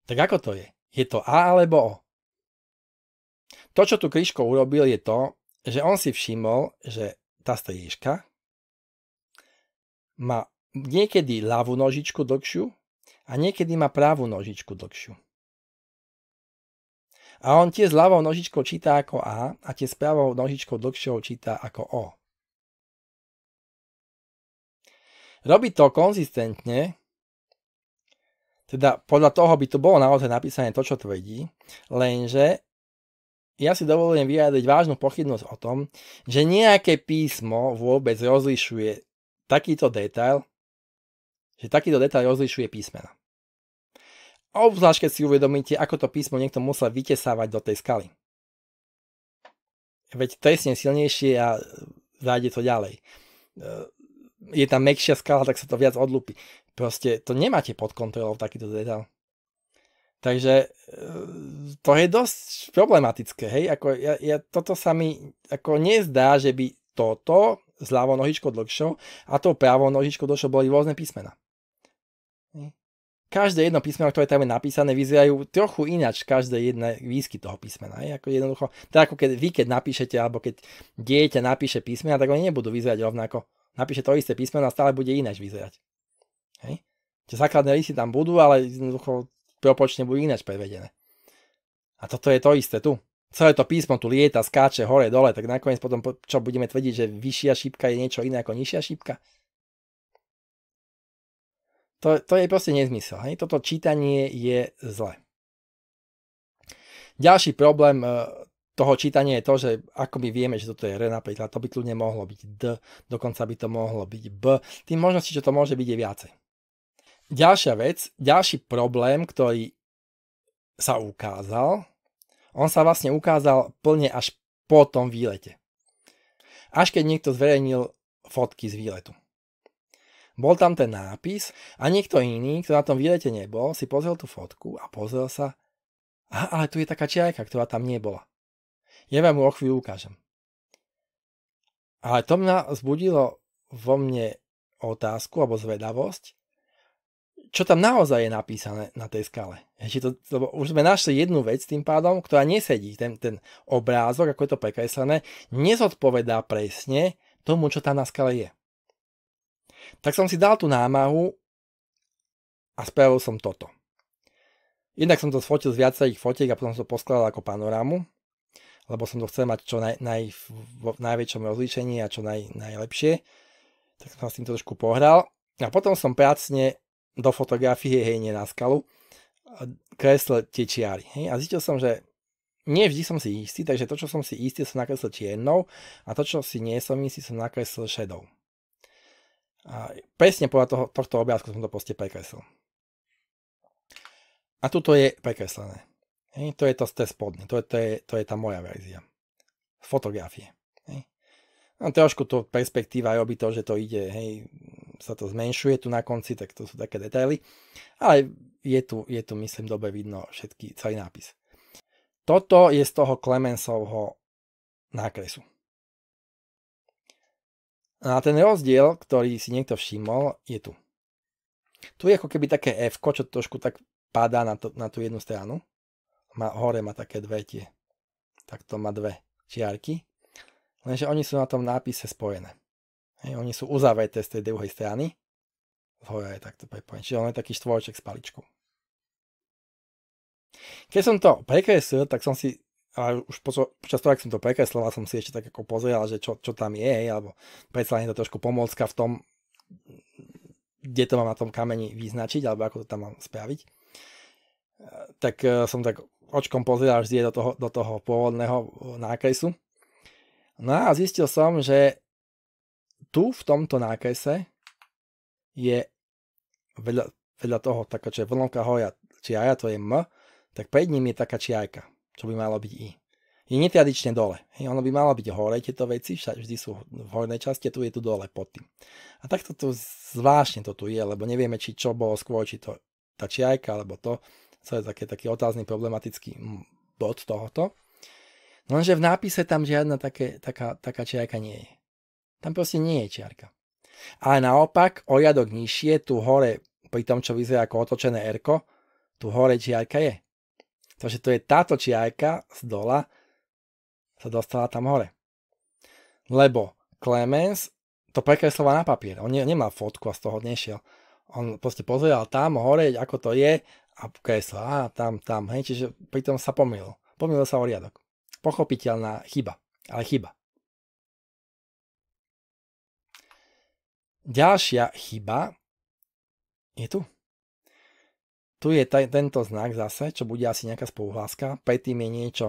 Tak ako to je? Je to A alebo O? To, čo tu Kryško urobil, je to, že on si všimol, že tá striežka má niekedy ľavú nožičku dlhšiu a niekedy má pravú nožičku dlhšiu. A on tie s ľavou nožičkou číta ako A a tie s pravou nožičkou dlhšou číta ako O. Robí to konzistentne, teda podľa toho by to bolo naozaj napísané to, čo tvrdí, lenže ja si dovolujem vyjadriť vážnu pochybnosť o tom, že nejaké písmo vôbec rozlišuje takýto detail, že takýto detail rozlišuje písmena. Obzvlášť, keď si uvedomíte, ako to písmo niekto musel vytesávať do tej skaly. Veď trestne silnejšie a zájde to ďalej. E, je tam mekšia skala, tak sa to viac odlúpi. Proste to nemáte pod kontrolou takýto detail. Takže e, to je dosť problematické, hej, ako ja, ja, toto sa mi ako nezdá, že by toto s ľavou nohičkou dlhšou a tou pravou nohičkou dlhšou boli rôzne písmena. Každé jedno písmeno, ktoré tam je napísané, vyzerajú trochu ináč každé jedné výsky toho písmena. Je Ako jednoducho, tak ako keď vy keď napíšete, alebo keď dieťa napíše písmena, tak oni nebudú vyzerať rovnako. Napíše to isté písmeno a stále bude ináč vyzerať. Hej? Tie základné listy tam budú, ale jednoducho propočne budú ináč prevedené. A toto je to isté tu. Celé to písmo tu lieta, skáče hore, dole, tak nakoniec potom čo budeme tvrdiť, že vyššia šípka je niečo iné ako nižšia šípka? To, to je proste nezmysel. Hej? Toto čítanie je zle. Ďalší problém e, toho čítania je to, že ako my vieme, že toto je R napríklad, to by kľudne mohlo byť D, dokonca by to mohlo byť B. Tým možností, že to môže byť, je viacej. Ďalšia vec, ďalší problém, ktorý sa ukázal, on sa vlastne ukázal plne až po tom výlete. Až keď niekto zverejnil fotky z výletu. Bol tam ten nápis a niekto iný, kto na tom výlete nebol, si pozrel tú fotku a pozrel sa, a, ale tu je taká čiarka, ktorá tam nebola. Ja vám ju o chvíľu ukážem. Ale to mňa zbudilo vo mne otázku alebo zvedavosť, čo tam naozaj je napísané na tej skale. to, lebo už sme našli jednu vec tým pádom, ktorá nesedí. Ten, ten obrázok, ako je to prekreslené, nezodpovedá presne tomu, čo tam na skale je. Tak som si dal tú námahu a spravil som toto. Jednak som to sfotil z viacerých fotiek a potom som to poskladal ako panorámu, lebo som to chcel mať čo naj, naj, v najväčšom rozlíšení a čo naj, najlepšie. Tak som s tým trošku pohral. A potom som prácne do fotografie, hej, nie na skalu, kresl tie čiary. Hej. A zistil som, že nie vždy som si istý, takže to, čo som si istý, som nakreslil čiernou a to, čo si nie som istý, som nakreslil šedou. A presne podľa toho, tohto obrázku som to proste prekreslil. A tuto je prekreslené. Hej, to je to, z spodne, to je, to, je, to je tá moja verzia. Fotografie. A trošku to perspektíva robí to, že to ide, hej, sa to zmenšuje tu na konci, tak to sú také detaily. Ale je tu, je tu myslím, dobre vidno všetky, celý nápis. Toto je z toho Clemensovho nákresu. A ten rozdiel, ktorý si niekto všimol, je tu. Tu je ako keby také F, čo trošku tak padá na, to, na tú jednu stranu. Má, hore má také dve tie. Tak to má dve čiarky. Lenže oni sú na tom nápise spojené. Hej, oni sú uzavreté z tej druhej strany. Zhora je takto prepojené. Čiže on je taký štvorček s paličkou. Keď som to prekreslil, tak som si a už počo, počas toho, ak som to prekresloval, som si ešte tak ako pozrel, že čo, čo tam je, alebo predsa je to trošku pomôcka v tom, kde to mám na tom kameni vyznačiť, alebo ako to tam mám spraviť. E, tak e, som tak očkom že je do toho, do toho pôvodného e, nákresu No a zistil som, že tu v tomto nákrese je vedľa, vedľa toho taká, čo je vlnovka hoja čiaja, to je M, tak pred ním je taká čiajka, čo by malo byť I. Je netradične dole. Hej, ono by malo byť hore, tieto veci vždy sú v hornej časti, tu je tu dole pod tým. A takto tu zvláštne to tu je, lebo nevieme, či čo bolo skôr, či to tá čiajka, alebo to, to je také, taký otázny problematický bod tohoto. Lenže v nápise tam žiadna také, taká, taká čiarka nie je. Tam proste nie je čiarka. Ale naopak, o jadok nižšie, tu hore, pri tom, čo vyzerá ako otočené erko, tu hore čiarka je. Takže to je táto čiarka z dola sa dostala tam hore. Lebo Clemens to prekresloval na papier. On ne, nemal fotku a z toho nešiel. On proste pozeral tam hore, ako to je a kreslo. a tam, tam, hej, čiže pritom sa pomýlil. Pomýlil sa o riadok. Pochopiteľná chyba, ale chyba. Ďalšia chyba je tu. Tu je tento znak zase, čo bude asi nejaká spoluhláska. Predtým je niečo,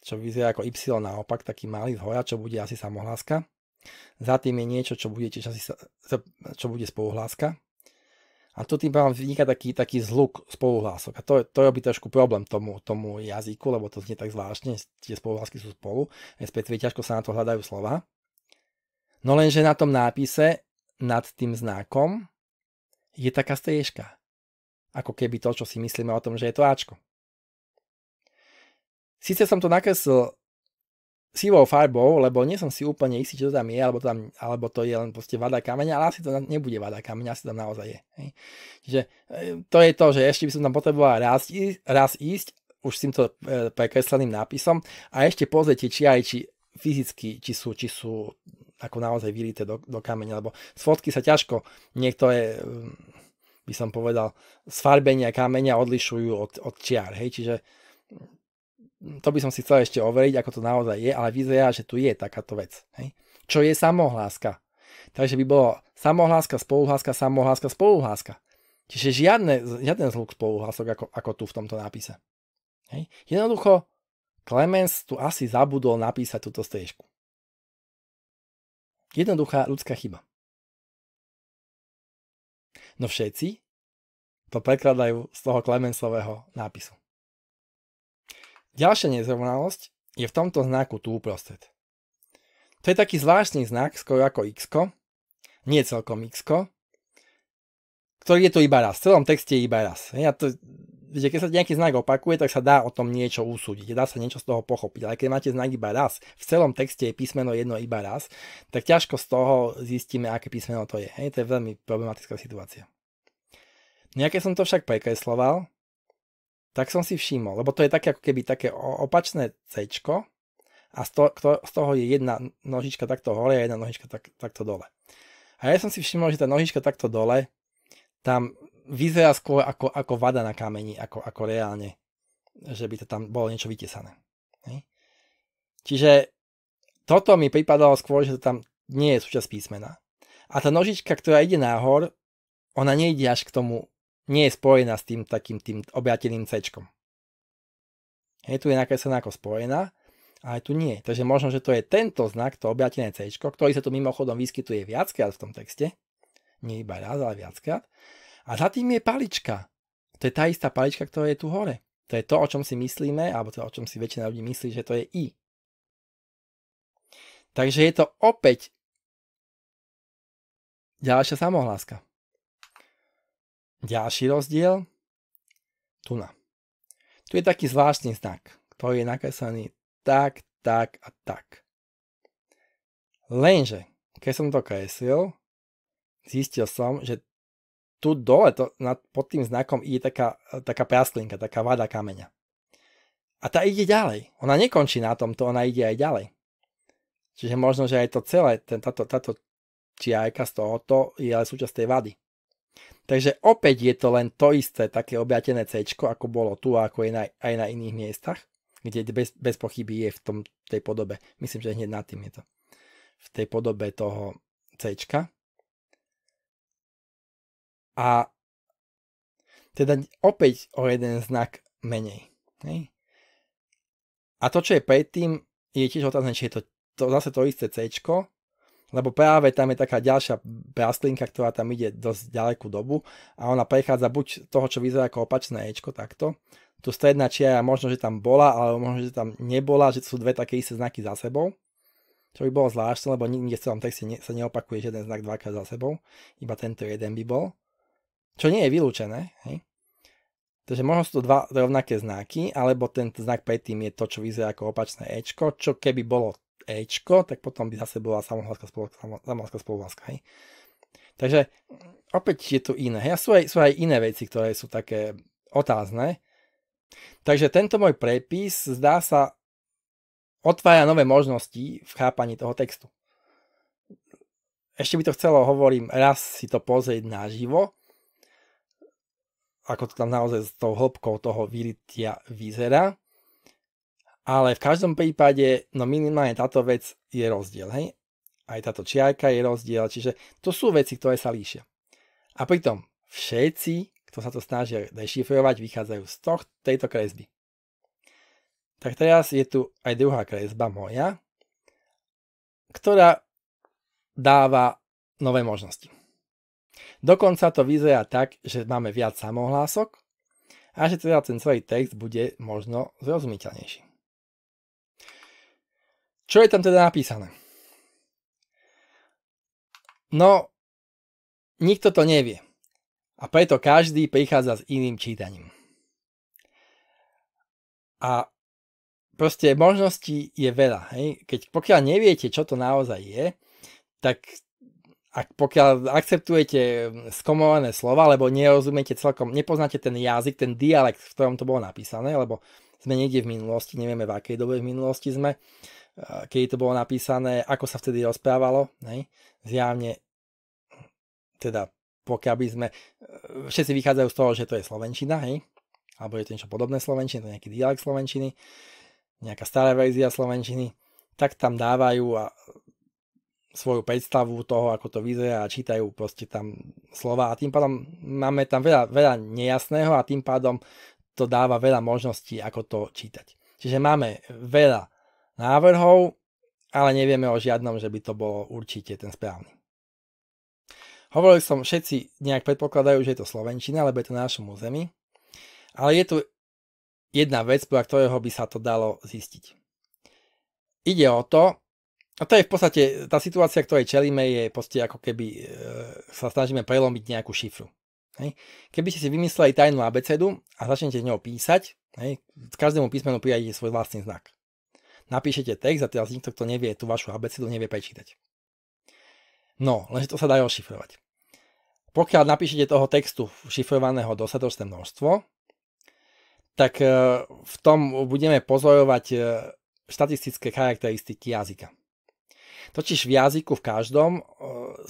čo vyzerá ako Y naopak, taký malý zhora, čo bude asi samohláska. Za tým je niečo, čo bude, tiež asi, čo bude spoluhláska. A tu tým pádom vzniká taký, taký zhluk spoluhlások. A to, to by trošku problém tomu, tomu jazyku, lebo to znie tak zvláštne, tie spoluhlásky sú spolu, respektíve ťažko sa na to hľadajú slova. No lenže na tom nápise nad tým znakom je taká striežka. Ako keby to, čo si myslíme o tom, že je to Ačko. Sice som to nakreslil sivou farbou, lebo nie som si úplne istý, čo to tam je, alebo to, tam, alebo to je len proste vada kameňa, ale asi to nebude vada kameňa, asi to tam naozaj je. Hej. Čiže e, to je to, že ešte by som tam potreboval raz, raz ísť, už s týmto e, prekresleným nápisom a ešte pozrieť či aj či fyzicky, či sú, či sú ako naozaj vylité do, do kameňa, lebo z fotky sa ťažko niektoré, mm, by som povedal, sfarbenia kameňa odlišujú od, od čiar, hej, čiže mm, Hm, to by som si chcel ešte overiť, ako to naozaj je, ale vyzerá, že tu je takáto vec. Hej? Čo je samohláska? Takže by bolo samohláska, spoluhláska, samohláska, spoluhláska. Čiže žiadne, žiaden zhluk spoluhlások ako, ako tu v tomto nápise. Hej? Jednoducho, Clemens tu asi zabudol napísať túto striežku. Jednoduchá ľudská chyba. No všetci to prekladajú z toho Clemensového nápisu. Ďalšia nezrovnalosť je v tomto znaku tu uprostred. To je taký zvláštny znak, skoro ako x, nie celkom x, ktorý je tu iba raz, v celom texte je iba raz. Ja to, že keď sa nejaký znak opakuje, tak sa dá o tom niečo usúdiť, dá sa niečo z toho pochopiť, ale keď máte znak iba raz, v celom texte je písmeno jedno iba raz, tak ťažko z toho zistíme, aké písmeno to je. Hej, to je veľmi problematická situácia. Nejaké no som to však prekresloval, tak som si všimol, lebo to je také ako keby také opačné C a z, to, z toho je jedna nožička takto hore a jedna nožička tak, takto dole. A ja som si všimol, že tá nožička takto dole tam vyzerá skôr ako, ako vada na kameni, ako, ako reálne, že by to tam bolo niečo vytesané. Hej. Čiže toto mi pripadalo skôr, že to tam nie je súčasť písmena. A tá nožička, ktorá ide nahor, ona nejde až k tomu nie je spojená s tým takým tým objateným C. Hej, tu je nakreslená ako spojená, ale tu nie. Takže možno, že to je tento znak, to objatené C, ktorý sa tu mimochodom vyskytuje viackrát v tom texte. Nie iba raz, ale viackrát. A za tým je palička. To je tá istá palička, ktorá je tu hore. To je to, o čom si myslíme, alebo to, o čom si väčšina ľudí myslí, že to je I. Takže je to opäť ďalšia samohláska. Ďalší rozdiel, tu na. Tu je taký zvláštny znak, ktorý je nakreslený tak, tak a tak. Lenže, keď som to kreslil, zistil som, že tu dole to, nad, pod tým znakom ide taká, taká prastlinka, taká vada kameňa. A tá ide ďalej. Ona nekončí na tomto, ona ide aj ďalej. Čiže možno, že aj to celé, ten, táto, táto čiarka z tohoto je ale súčasť tej vady. Takže opäť je to len to isté také objatené C, ako bolo tu a ako je na, aj na iných miestach, kde bez, bez pochyby je v tom, tej podobe. Myslím, že hneď nad tým je to. V tej podobe toho C. A teda opäť o jeden znak menej. Ne? A to, čo je predtým, je tiež otázne, či je to, to zase to isté C, lebo práve tam je taká ďalšia brastlinka, ktorá tam ide dosť ďalekú dobu a ona prechádza buď toho, čo vyzerá ako opačné Ečko, takto, tu stredná čiara možno, že tam bola, alebo možno, že tam nebola, že to sú dve také isté znaky za sebou, čo by bolo zvláštne, lebo nikde v celom texte ne, sa neopakuje žiaden znak dvakrát za sebou, iba tento jeden by bol, čo nie je vylúčené, hej. Takže možno sú to dva rovnaké znaky, alebo ten znak predtým je to, čo vyzerá ako opačné Ečko, čo keby bolo Ečko, tak potom by zase bola samohláska spoluhláska, samohláska hej. Takže opäť je to iné. Hej. A sú aj, sú aj iné veci, ktoré sú také otázne. Takže tento môj prepis zdá sa otvára nové možnosti v chápaní toho textu. Ešte by to chcelo, hovorím, raz si to pozrieť naživo, ako to tam naozaj s tou hĺbkou toho vyritia vyzerá. Ale v každom prípade, no minimálne táto vec je rozdiel, hej? Aj táto čiarka je rozdiel, čiže to sú veci, ktoré sa líšia. A pritom všetci, kto sa to snažia dešifrovať, vychádzajú z toh, tejto kresby. Tak teraz je tu aj druhá kresba moja, ktorá dáva nové možnosti. Dokonca to vyzerá tak, že máme viac samohlások a že teda ten celý text bude možno zrozumiteľnejší. Čo je tam teda napísané? No, nikto to nevie. A preto každý prichádza s iným čítaním. A proste možností je veľa. Hej? Keď pokiaľ neviete, čo to naozaj je, tak ak pokiaľ akceptujete mm, skomované slova, alebo nerozumiete celkom, nepoznáte ten jazyk, ten dialekt, v ktorom to bolo napísané, lebo sme niekde v minulosti, nevieme v akej dobe v minulosti sme, keď to bolo napísané, ako sa vtedy rozprávalo, hej? zjavne teda pokiaľ by sme, e, všetci vychádzajú z toho, že to je Slovenčina, hej, alebo je to niečo podobné Slovenčine, to je nejaký dialekt Slovenčiny, nejaká stará verzia Slovenčiny, tak tam dávajú a svoju predstavu toho, ako to vyzerá a čítajú proste tam slova a tým pádom máme tam veľa, veľa nejasného a tým pádom to dáva veľa možností, ako to čítať. Čiže máme veľa návrhov, ale nevieme o žiadnom, že by to bolo určite ten správny. Hovoril som, všetci nejak predpokladajú, že je to Slovenčina, lebo je to na našom území, ale je tu jedna vec, podľa ktorého by sa to dalo zistiť. Ide o to, a to je v podstate, tá situácia, ktorej čelíme, je proste ako keby e, sa snažíme prelomiť nejakú šifru. Hej. Keby ste si vymysleli tajnú abecedu a začnete ňou písať, hej, každému písmenu prijadíte svoj vlastný znak napíšete text a teraz nikto, kto nevie tú vašu abecedu, nevie prečítať. No, lenže to sa dá rozšifrovať. Pokiaľ napíšete toho textu šifrovaného dostatočné množstvo, tak eh, v tom budeme pozorovať eh, štatistické charakteristiky jazyka. Totiž v jazyku v každom e,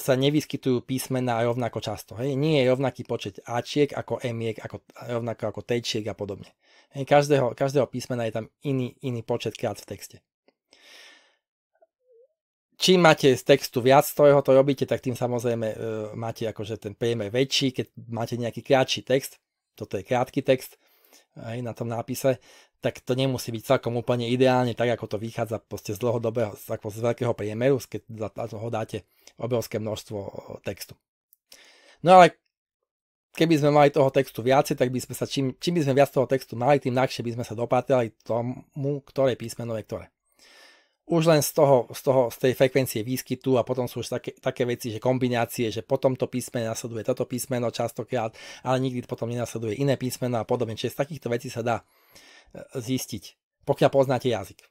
sa nevyskytujú písmená rovnako často. Hej. Nie je rovnaký počet Ačiek ako Miek, ako, rovnako ako Tčiek a podobne. Hej. Každého, každého písmena je tam iný, iný počet krát v texte. Čím máte z textu viac, z ktorého to robíte, tak tým samozrejme e, máte akože ten priemer väčší, keď máte nejaký krátší text, toto je krátky text, aj na tom nápise, tak to nemusí byť celkom úplne ideálne, tak ako to vychádza z dlhodobého, ako z veľkého priemeru, keď za toho dáte obrovské množstvo textu. No ale keby sme mali toho textu viacej, tak by sme sa, čím, čím by sme viac toho textu mali, tým ľahšie by sme sa dopatrali tomu, ktoré písmeno je ktoré už len z, toho, z, toho, z tej frekvencie výskytu a potom sú už také, také veci, že kombinácie, že potom to písmeno nasleduje toto písmeno častokrát, ale nikdy potom nenasleduje iné písmeno a podobne. Čiže z takýchto vecí sa dá e, zistiť, pokiaľ poznáte jazyk.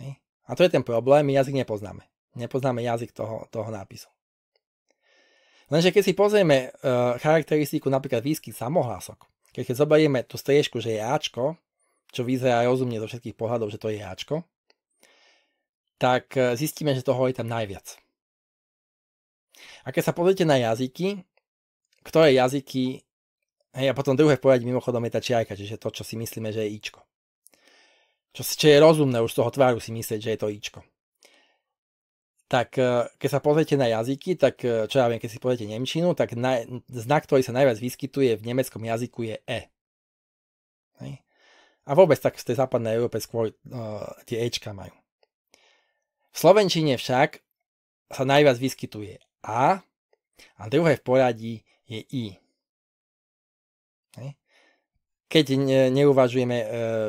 Hej. A to je ten problém, my jazyk nepoznáme. Nepoznáme jazyk toho, toho nápisu. Lenže keď si pozrieme uh, charakteristiku napríklad výskyt samohlások, keď, keď zoberieme tú striežku, že je Ačko, čo vyzerá rozumne zo všetkých pohľadov, že to je Ačko, tak e, zistíme, že toho je tam najviac. A keď sa pozrite na jazyky, ktoré jazyky, hej, a potom druhé v poradí mimochodom je tá čiarka, čiže to, čo si myslíme, že je ičko. Čo, čo je rozumné už z toho tváru si myslieť, že je to ičko. Tak e, keď sa pozriete na jazyky, tak e, čo ja viem, keď si pozrite Nemčinu, tak na, znak, ktorý sa najviac vyskytuje v nemeckom jazyku je E. Hej. A vôbec tak v tej západnej Európe skôr uh, tie Ečka majú. V slovenčine však sa najviac vyskytuje A a druhé v poradí je I. Keď neuvažujeme e,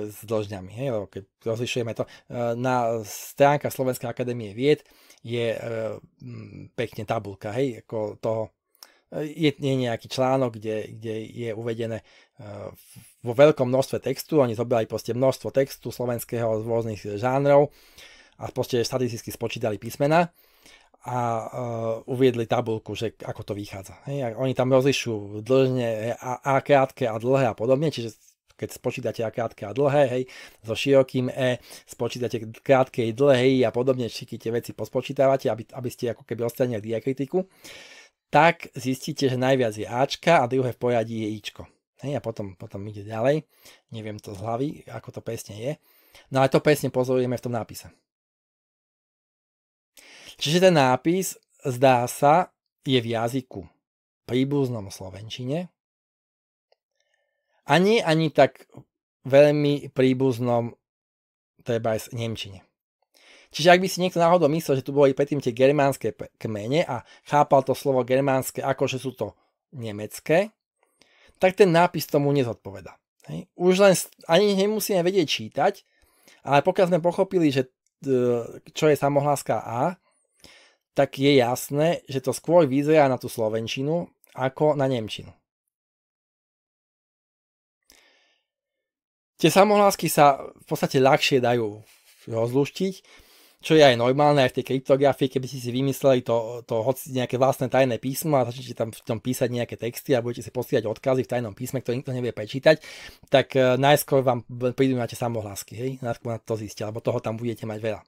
s dložňami, lebo keď rozlišujeme to, e, na stránka Slovenskej akadémie vied je e, pekne tabulka, hej, ako toho, je, je nejaký článok, kde, kde je uvedené vo veľkom množstve textu, oni zobrali proste množstvo textu slovenského z rôznych žánrov, a proste statisticky spočítali písmena a uh, uviedli tabulku, že ako to vychádza. Hej, oni tam rozlišujú dlžne a, a krátke a dlhé a podobne, čiže keď spočítate a krátke a dlhé, hej, so širokým E, spočítate krátke i dlhé a podobne, všetky tie veci pospočítavate, aby, aby ste ako keby odstranili diakritiku, tak zistíte, že najviac je Ačka a druhé v poradí je Ičko. Hej, a potom, potom ide ďalej, neviem to z hlavy, ako to presne je, no ale to presne pozorujeme v tom nápise. Čiže ten nápis, zdá sa, je v jazyku príbuznom slovenčine. A nie ani tak veľmi príbuznom treba aj z nemčine. Čiže ak by si niekto náhodou myslel, že tu boli predtým tie germánske kmene a chápal to slovo germánske ako, že sú to nemecké, tak ten nápis tomu nezodpoveda. Hej. Už len ani nemusíme vedieť čítať, ale pokiaľ sme pochopili, že e, čo je samohláska A, tak je jasné, že to skôr vyzerá na tú slovenčinu ako na nemčinu. Tie samohlásky sa v podstate ľahšie dajú rozluštiť, čo je aj normálne aj v tej kryptografii, keby ste si vymysleli to, to hoci nejaké vlastné tajné písmo a začnete tam v tom písať nejaké texty a budete si posielať odkazy v tajnom písme, ktoré nikto nevie prečítať, tak eh, najskôr vám prídu na tie samohlásky, hej, najskôr na to zistia, lebo toho tam budete mať veľa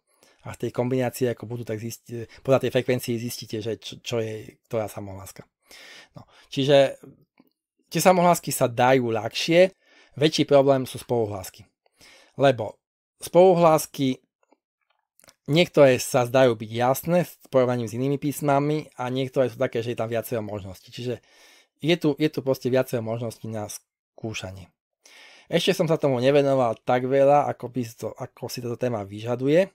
a v tej kombinácii, ako budú, tak zisti, podľa tej frekvencii zistíte, že čo, čo je ktorá samohláska. No, čiže tie samohlásky sa dajú ľahšie, väčší problém sú spoluhlásky. Lebo spoluhlásky Niektoré sa zdajú byť jasné v porovnaní s inými písmami a niektoré sú také, že je tam viacero možností. Čiže je tu, je tu proste viacero možností na skúšanie. Ešte som sa tomu nevenoval tak veľa, ako, by to, ako si táto téma vyžaduje,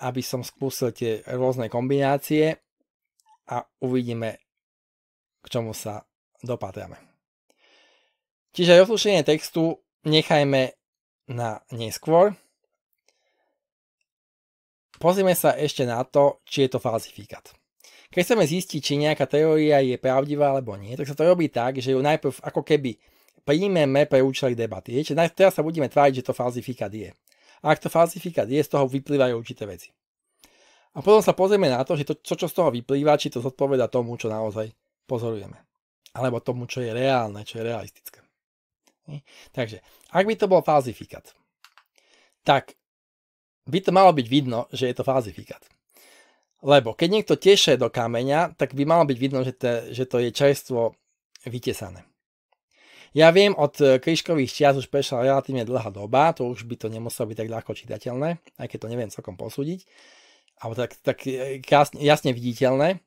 aby som skúsil tie rôzne kombinácie a uvidíme, k čomu sa dopatriame. Čiže rozlušenie textu nechajme na neskôr. Pozrieme sa ešte na to, či je to falzifikát. Keď chceme zistiť, či nejaká teória je pravdivá alebo nie, tak sa to robí tak, že ju najprv ako keby príjmeme pre účely debaty. teraz sa budeme tváriť, že to falzifikát je. A ak to falzifikát je, z toho vyplývajú určité veci. A potom sa pozrieme na to, že to, čo, čo z toho vyplýva, či to zodpoveda tomu, čo naozaj pozorujeme. Alebo tomu, čo je reálne, čo je realistické. Takže, ak by to bol falzifikát, tak by to malo byť vidno, že je to falzifikát. Lebo keď niekto teše do kameňa, tak by malo byť vidno, že, to, že to je čerstvo vytesané. Ja viem, od e, Kryškových čias už prešla relatívne dlhá doba, to už by to nemuselo byť tak ľahko čitateľné, aj keď to neviem celkom posúdiť, alebo tak, tak e, krásne, jasne viditeľné.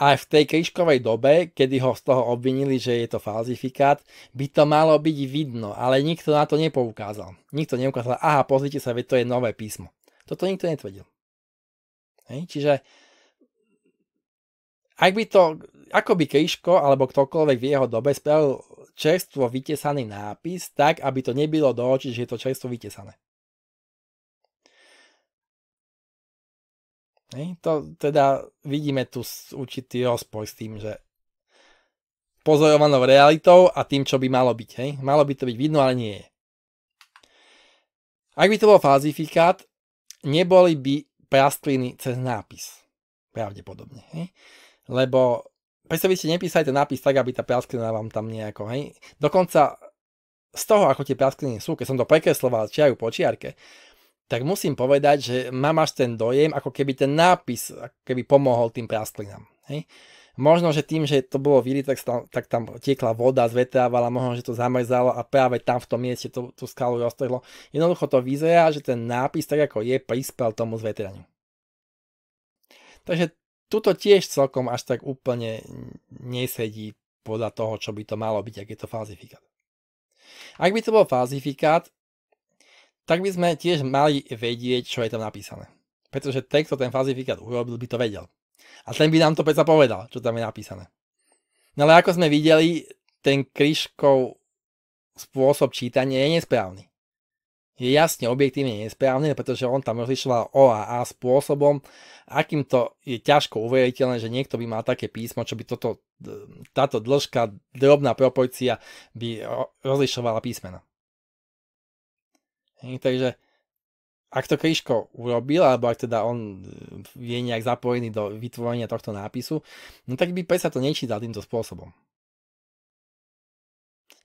A v tej Kryškovej dobe, kedy ho z toho obvinili, že je to falzifikát, by to malo byť vidno, ale nikto na to nepoukázal. Nikto neukázal, aha, pozrite sa, veď to je nové písmo. Toto nikto netvrdil. Hej? Čiže ak by to ako by Kryško alebo ktokoľvek v jeho dobe spravil čerstvo vytesaný nápis tak, aby to nebylo do očí, že je to čerstvo vytesané. Hej, to teda vidíme tu určitý rozpor s tým, že pozorovanou realitou a tým, čo by malo byť. Hej. Malo by to byť vidno, ale nie je. Ak by to bol falzifikát, neboli by prastliny cez nápis. Pravdepodobne. Hej. Lebo predstaviť nepísajte ten nápis tak, aby tá prasklina vám tam nejako, hej. Dokonca z toho, ako tie praskliny sú, keď som to prekresloval čiaru po čiarke, tak musím povedať, že mám až ten dojem, ako keby ten nápis keby pomohol tým prasklinám. Hej. Možno, že tým, že to bolo vyli, tak, tak tam tiekla voda, zvetrávala, možno, že to zamrzalo a práve tam v tom mieste tú, tú skalu roztrhlo. Jednoducho to vyzerá, že ten nápis, tak ako je, prispel tomu zvetraniu. Takže tuto tiež celkom až tak úplne nesedí podľa toho, čo by to malo byť, ak je to falzifikát. Ak by to bol falzifikát, tak by sme tiež mali vedieť, čo je tam napísané. Pretože ten, kto ten falzifikát urobil, by to vedel. A ten by nám to predsa povedal, čo tam je napísané. No ale ako sme videli, ten Kryškov spôsob čítania je nesprávny je jasne objektívne nesprávne, pretože on tam rozlišoval O a A spôsobom, akým to je ťažko uveriteľné, že niekto by mal také písmo, čo by toto, táto dĺžka, drobná proporcia by rozlišovala písmena. Takže ak to Kryško urobil, alebo ak teda on e, je nejak zapojený do vytvorenia tohto nápisu, no tak by predsa to nečítal týmto spôsobom.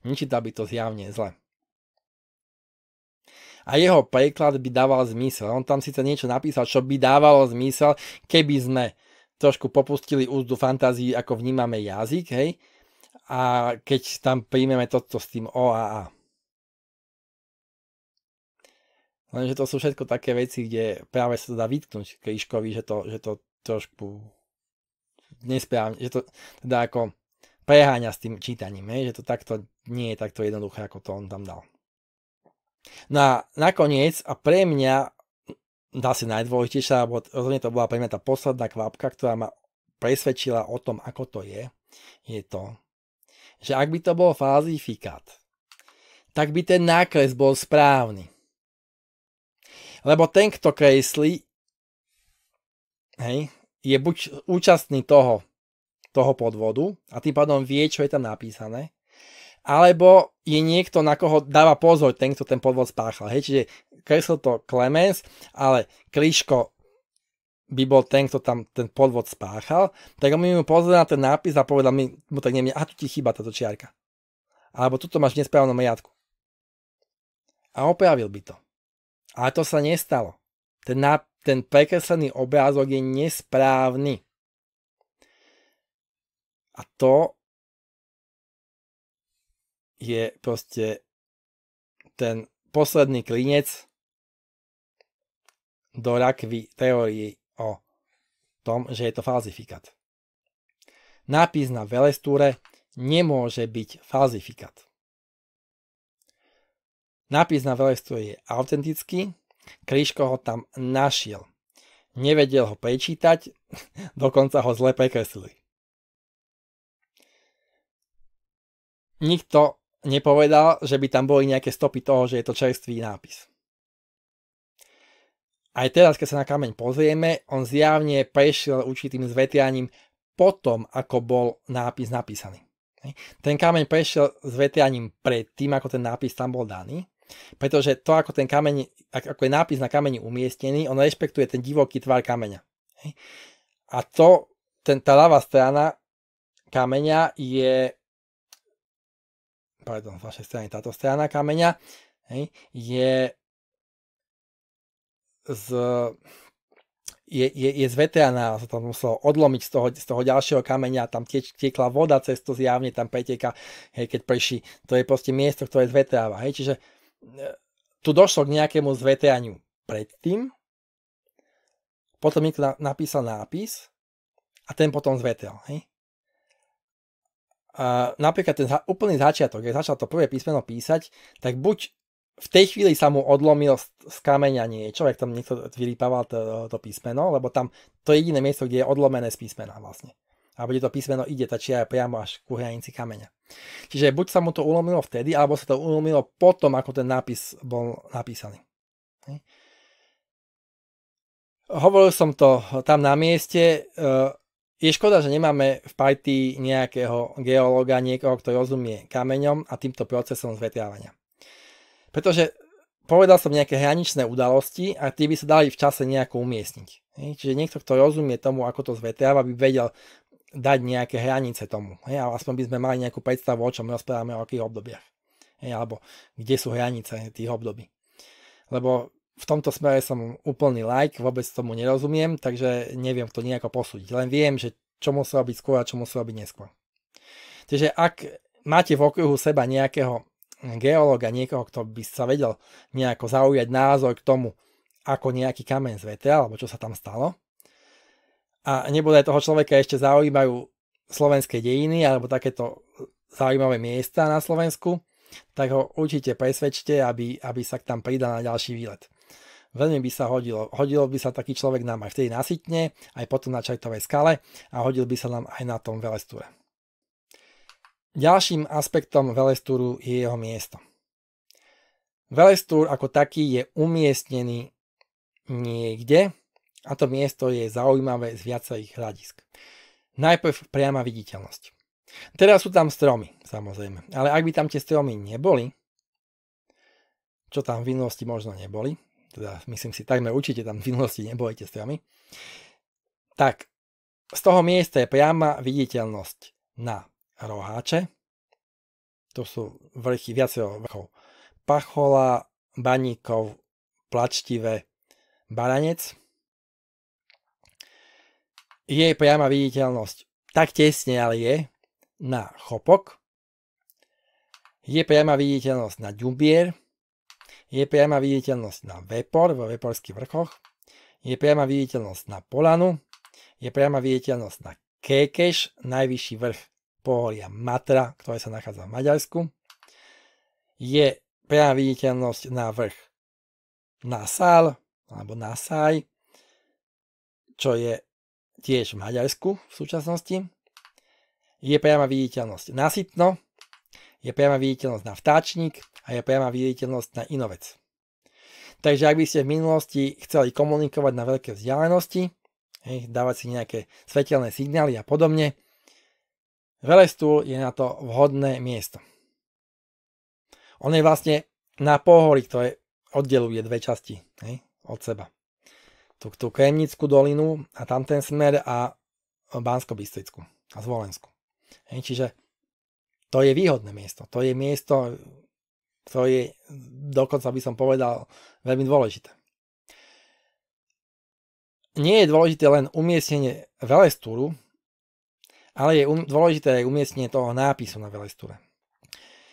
Nečítal by to zjavne zle a jeho preklad by dával zmysel. On tam síce niečo napísal, čo by dávalo zmysel, keby sme trošku popustili úzdu fantázii, ako vnímame jazyk, hej? A keď tam príjmeme toto s tým O a A. Lenže to sú všetko také veci, kde práve sa to dá vytknúť Kryškovi, že to, že to trošku nesprávne, že to teda ako preháňa s tým čítaním, hej? že to takto nie je takto jednoduché, ako to on tam dal. No a nakoniec a pre mňa asi najdôležitejšia, alebo rozhodne to bola pre mňa tá posledná kvapka, ktorá ma presvedčila o tom, ako to je, je to, že ak by to bol falzifikát, tak by ten nákres bol správny. Lebo ten, kto kreslí, hej, je buď účastný toho, toho podvodu a tým pádom vie, čo je tam napísané, alebo je niekto, na koho dáva pozor ten, kto ten podvod spáchal. Hej, čiže kresl to Clemens, ale Kliško by bol ten, kto tam ten podvod spáchal, tak on mi mu pozrel na ten nápis a povedal mi, mu tak neviem, a tu ti chýba táto čiarka. Alebo tuto máš nesprávnom riadku. A opravil by to. Ale to sa nestalo. Ten, na, ten prekreslený obrázok je nesprávny. A to je proste ten posledný klinec do rakvy teórii o tom, že je to falzifikát. Nápis na velestúre nemôže byť falzifikát. Nápis na velestúre je autentický, Kryško ho tam našiel. Nevedel ho prečítať, dokonca ho zle prekreslili. Nikto nepovedal, že by tam boli nejaké stopy toho, že je to čerstvý nápis. Aj teraz, keď sa na kameň pozrieme, on zjavne prešiel určitým zvetianím potom, ako bol nápis napísaný. Ten kameň prešiel zvetianím pred tým, ako ten nápis tam bol daný, pretože to, ako, ten kameň, ako je nápis na kameni umiestnený, on rešpektuje ten divoký tvar kameňa. A to, ten, tá ľavá strana kameňa je pardon, z vašej strany táto strana kameňa, hej, je z, je, je, je zvetraná, sa tam muselo odlomiť z toho, z toho ďalšieho kameňa, tam tieč, tiekla voda cez to zjavne, tam preteka, hej, keď prší. To je proste miesto, ktoré zvetráva. Hej, čiže e, tu došlo k nejakému zvetraniu predtým, potom niekto napísal nápis a ten potom zvetel, Hej a napríklad ten úplný začiatok, keď začal to prvé písmeno písať, tak buď v tej chvíli sa mu odlomil z, z kameňa niečo, ak tam niekto vylípával to, to písmeno, lebo tam to je jediné miesto, kde je odlomené z písmena vlastne. A bude to písmeno ide, tá čiara priamo až ku hranici kameňa. Čiže buď sa mu to ulomilo vtedy, alebo sa to ulomilo potom, ako ten nápis bol napísaný. Hovoril som to tam na mieste, e, je škoda, že nemáme v party nejakého geológa, niekoho, kto rozumie kameňom a týmto procesom zvetrávania. Pretože povedal som nejaké hraničné udalosti a tie by sa dali v čase nejako umiestniť. Čiže niekto, kto rozumie tomu, ako to zvetráva, by vedel dať nejaké hranice tomu. A ale aspoň by sme mali nejakú predstavu, o čom rozprávame, o akých obdobiach. alebo kde sú hranice tých období. Lebo v tomto smere som úplný like, vôbec tomu nerozumiem, takže neviem to nejako posúdiť. Len viem, že čo muselo byť skôr a čo musí byť neskôr. Takže ak máte v okruhu seba nejakého geológa, niekoho, kto by sa vedel nejako zaujať názor k tomu, ako nejaký kameň zvetel, alebo čo sa tam stalo, a nebude toho človeka ešte zaujímajú slovenské dejiny alebo takéto zaujímavé miesta na Slovensku, tak ho určite presvedčte, aby, aby sa tam pridal na ďalší výlet. Veľmi by sa hodilo. Hodilo by sa taký človek nám aj vtedy nasytne, aj potom na Čajtovej skale a hodil by sa nám aj na tom velestúre. Ďalším aspektom velestúru je jeho miesto. Velestúr ako taký je umiestnený niekde a to miesto je zaujímavé z viacerých hľadisk. Najprv priama viditeľnosť. Teraz sú tam stromy, samozrejme. Ale ak by tam tie stromy neboli, čo tam v minulosti možno neboli, teda myslím si takmer určite tam v minulosti neboli tie stromy. Tak, z toho miesta je priama viditeľnosť na roháče, to sú vrchy, viacero vrchov, pachola, baníkov, plačtive, baranec. Je priama viditeľnosť tak tesne, ale je na chopok. Je priama viditeľnosť na ďubier, je priama viditeľnosť na Vepor, vo Veporských vrchoch. Je priama viditeľnosť na Polanu. Je priama viditeľnosť na Kekeš, najvyšší vrch pohoria Matra, ktoré sa nachádza v Maďarsku. Je priama viditeľnosť na vrch Nasal, alebo Nasaj, čo je tiež v Maďarsku v súčasnosti. Je priama viditeľnosť na Sitno, je priama viditeľnosť na Vtáčnik a je priama viditeľnosť na inovec. Takže ak by ste v minulosti chceli komunikovať na veľké vzdialenosti, dávať si nejaké svetelné signály a podobne, Velestúl je na to vhodné miesto. On je vlastne na pohori, ktoré oddeluje dve časti hej, od seba. Tú, tú Kremnickú dolinu a tam ten smer a bansko a Zvolensku. Hej, čiže to je výhodné miesto. To je miesto, to je dokonca by som povedal veľmi dôležité. Nie je dôležité len umiestnenie velestúru, ale je um, dôležité aj umiestnenie toho nápisu na velestúre.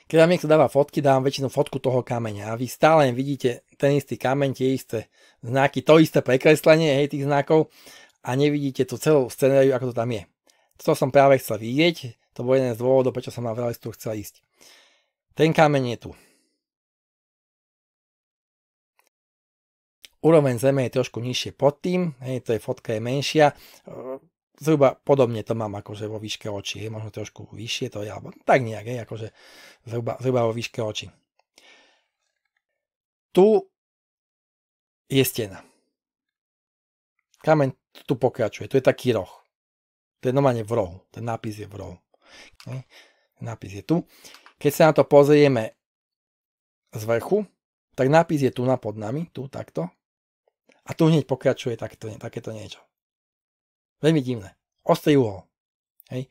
Keď vám niekto dáva fotky, dám väčšinu fotku toho kameňa a vy stále vidíte ten istý kameň, tie isté znaky, to isté prekreslenie hej, tých znakov a nevidíte tú celú scenériu, ako to tam je. To som práve chcel vidieť, to bol jeden z dôvodov, prečo som na velestúru chcel ísť. Ten kameň je tu. Úroveň Zeme je trošku nižšie pod tým, hej, to je fotka je menšia. E, zhruba podobne to mám akože vo výške očí, hej, možno trošku vyššie to je, alebo tak nejak, hej, akože zhruba, zhruba vo výške očí. Tu je stena. Kameň tu pokračuje, tu je taký roh. To je normálne v rohu, ten nápis je v rohu. Hej. Nápis je tu. Keď sa na to pozrieme z vrchu, tak nápis je tu na pod nami, tu takto. A tu hneď pokračuje takéto, takéto niečo. Veľmi divné. Ostrý uhol. Hej.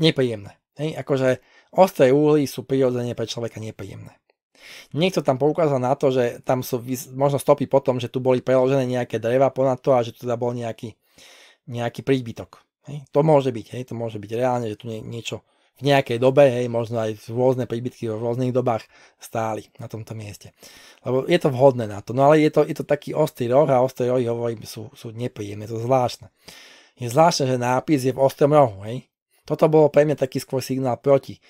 Nepríjemné. Hej. Akože ostré úhly sú prirodzene pre človeka nepríjemné. Niekto tam poukázal na to, že tam sú možno stopy potom, že tu boli preložené nejaké dreva ponad to a že tu teda bol nejaký, nejaký príbytok. Hej. To môže byť, hej. to môže byť reálne, že tu nie, niečo, v nejakej dobe, hej, možno aj v rôzne príbytky v rôznych dobách stáli na tomto mieste. Lebo je to vhodné na to, no ale je to, je to taký ostrý roh a ostré rohy, hovorím, sú, sú nepríjemné, to zvláštne. Je zvláštne, že nápis je v ostrom rohu, hej. Toto bolo pre mňa taký skôr signál proti uh,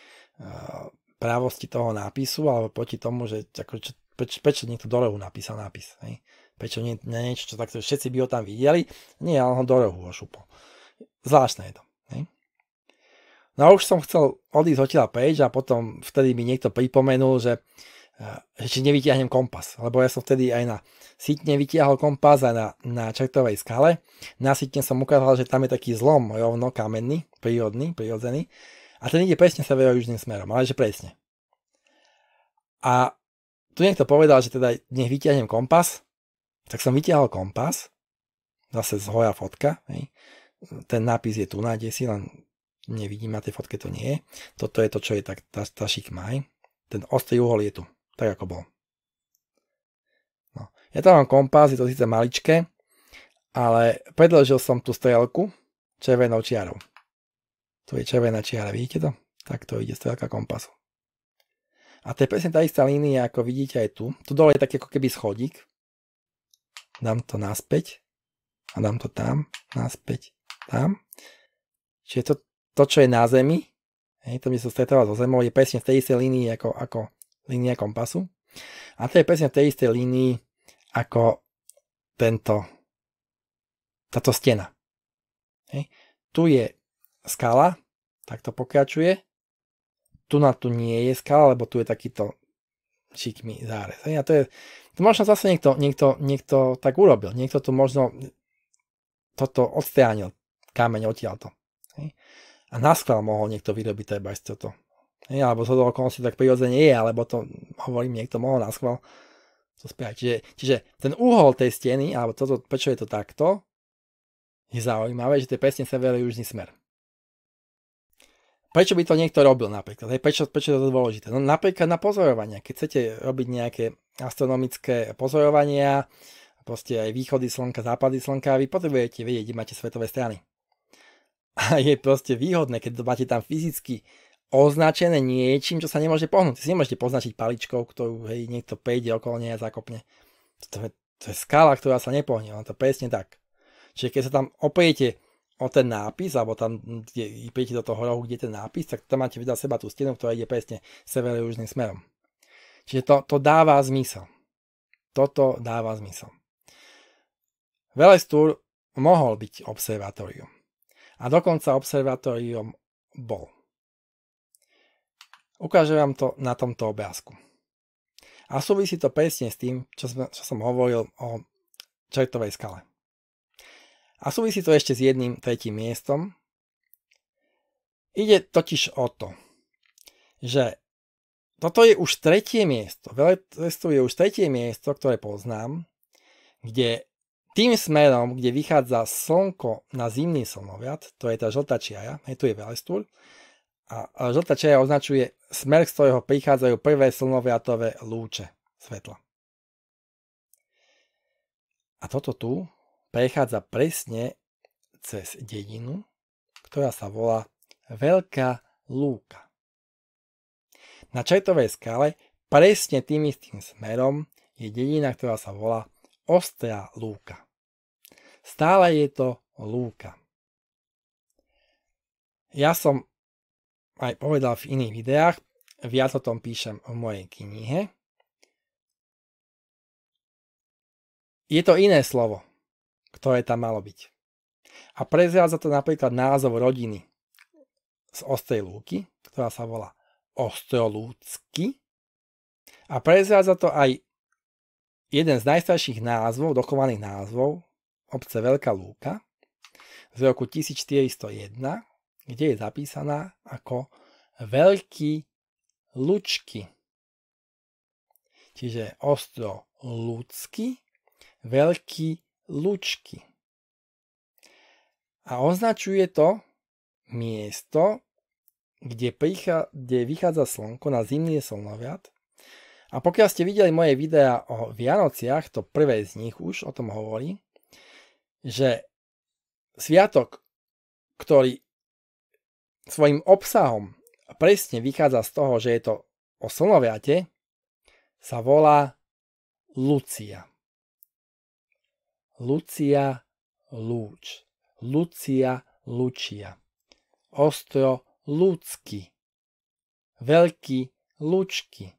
eh, právosti toho nápisu, alebo proti tomu, že ako, čo, preč, prečo niekto do rohu napísal nápis, hej. Prečo nie, niečo, čo takto všetci by ho tam videli, nie, ale ho do rohu ošupol. Zvláštne je to. No a už som chcel odísť odtiaľ preč a potom vtedy mi niekto pripomenul, že, eh, že či nevytiahnem kompas, lebo ja som vtedy aj na sitne vytiahol kompas aj na, na čertovej skale. Na sitne som ukázal, že tam je taký zlom rovno kamenný, prírodný, prírodzený a ten ide presne severo-južným smerom, ale že presne. A tu niekto povedal, že teda nech vytiahnem kompas, tak som vytiahol kompas, zase z hoja fotka, hej. ten nápis je tu na si len nevidím, na tej fotke to nie je. Toto je to, čo je tak, tá, tá šikmaj. Ten ostrý uhol je tu, tak ako bol. No. Ja tam mám kompás, je to síce maličké, ale predložil som tú strelku červenou čiarou. Tu je červená čiara, vidíte to? Tak to ide strelka kompasu. A to je presne tá istá línia, ako vidíte aj tu. Tu dole je taký ako keby schodík. Dám to naspäť a dám to tam, naspäť, tam. Čiže to, to, čo je na Zemi, hej, to, kde sa stretáva so Zemou, je presne v tej istej línii ako, ako línia kompasu. A to je presne v tej istej línii ako tento, táto stena. Hej. Tu je skala, tak to pokračuje. Tu na tu nie je skala, lebo tu je takýto šikmý zárez. Hej. A to je, to možno zase niekto, niekto, niekto tak urobil. Niekto tu možno toto odstránil kameň odtiaľto. Hej a naskval mohol niekto vyrobiť bajs toto. Hej, alebo z hodou okolností tak prirodzene je, alebo to hovorím, niekto mohol naskval to spiať. Čiže, čiže ten úhol tej steny, alebo toto, prečo je to takto, je zaujímavé, že to je presne sever-južný smer. Prečo by to niekto robil napríklad? Hej, prečo, prečo je to dôležité? No napríklad na pozorovania. Keď chcete robiť nejaké astronomické pozorovania, proste aj východy slnka, západy slnka, vy potrebujete vedieť, kde máte svetové strany a je proste výhodné, keď to máte tam fyzicky označené niečím, čo sa nemôže pohnúť. Si nemôžete poznačiť paličkou, ktorú hej, niekto prejde okolo nej a zakopne. To je, to je skala, ktorá sa nepohne, on to presne tak. Čiže keď sa tam opriete o ten nápis, alebo tam kde, príjete do toho rohu, kde je ten nápis, tak tam máte vedľa seba tú stenu, ktorá ide presne severo-južným smerom. Čiže to, to dáva zmysel. Toto dáva zmysel. Velestúr mohol byť observatórium a dokonca observatórium bol. Ukážem vám to na tomto obrázku. A súvisí to presne s tým, čo, som, čo som hovoril o čertovej skale. A súvisí to ešte s jedným tretím miestom. Ide totiž o to, že toto je už tretie miesto, veľa je už tretie miesto, ktoré poznám, kde tým smerom, kde vychádza slnko na zimný slnoviat, to je tá žltá čiara, je tu je Velestúr, a žltá čiara označuje smer, z ktorého prichádzajú prvé slnoviatové lúče svetla. A toto tu prechádza presne cez dedinu, ktorá sa volá Veľká lúka. Na Čertovej skále presne tým istým smerom je dedina, ktorá sa volá Ostrá lúka. Stále je to lúka. Ja som aj povedal v iných videách, viac o tom píšem v mojej knihe. Je to iné slovo, ktoré tam malo byť. A prezrádza to napríklad názov rodiny z ostrej lúky, ktorá sa volá ostrolúcky. A prezrádza to aj jeden z najstarších názvov, dokovaných názvov obce Veľká Lúka z roku 1401, kde je zapísaná ako Veľký Lučky. Čiže ostro Lucky, Veľký Lučky. A označuje to miesto, kde, prichá, kde vychádza slnko na zimný slnoviat. A pokiaľ ste videli moje videá o Vianociach, to prvé z nich už o tom hovorí, že sviatok, ktorý svojim obsahom presne vychádza z toho, že je to o slnoviate, sa volá Lucia. Lucia Lúč. Lucia Lučia. Ostro ľudsky. Veľký lúčky.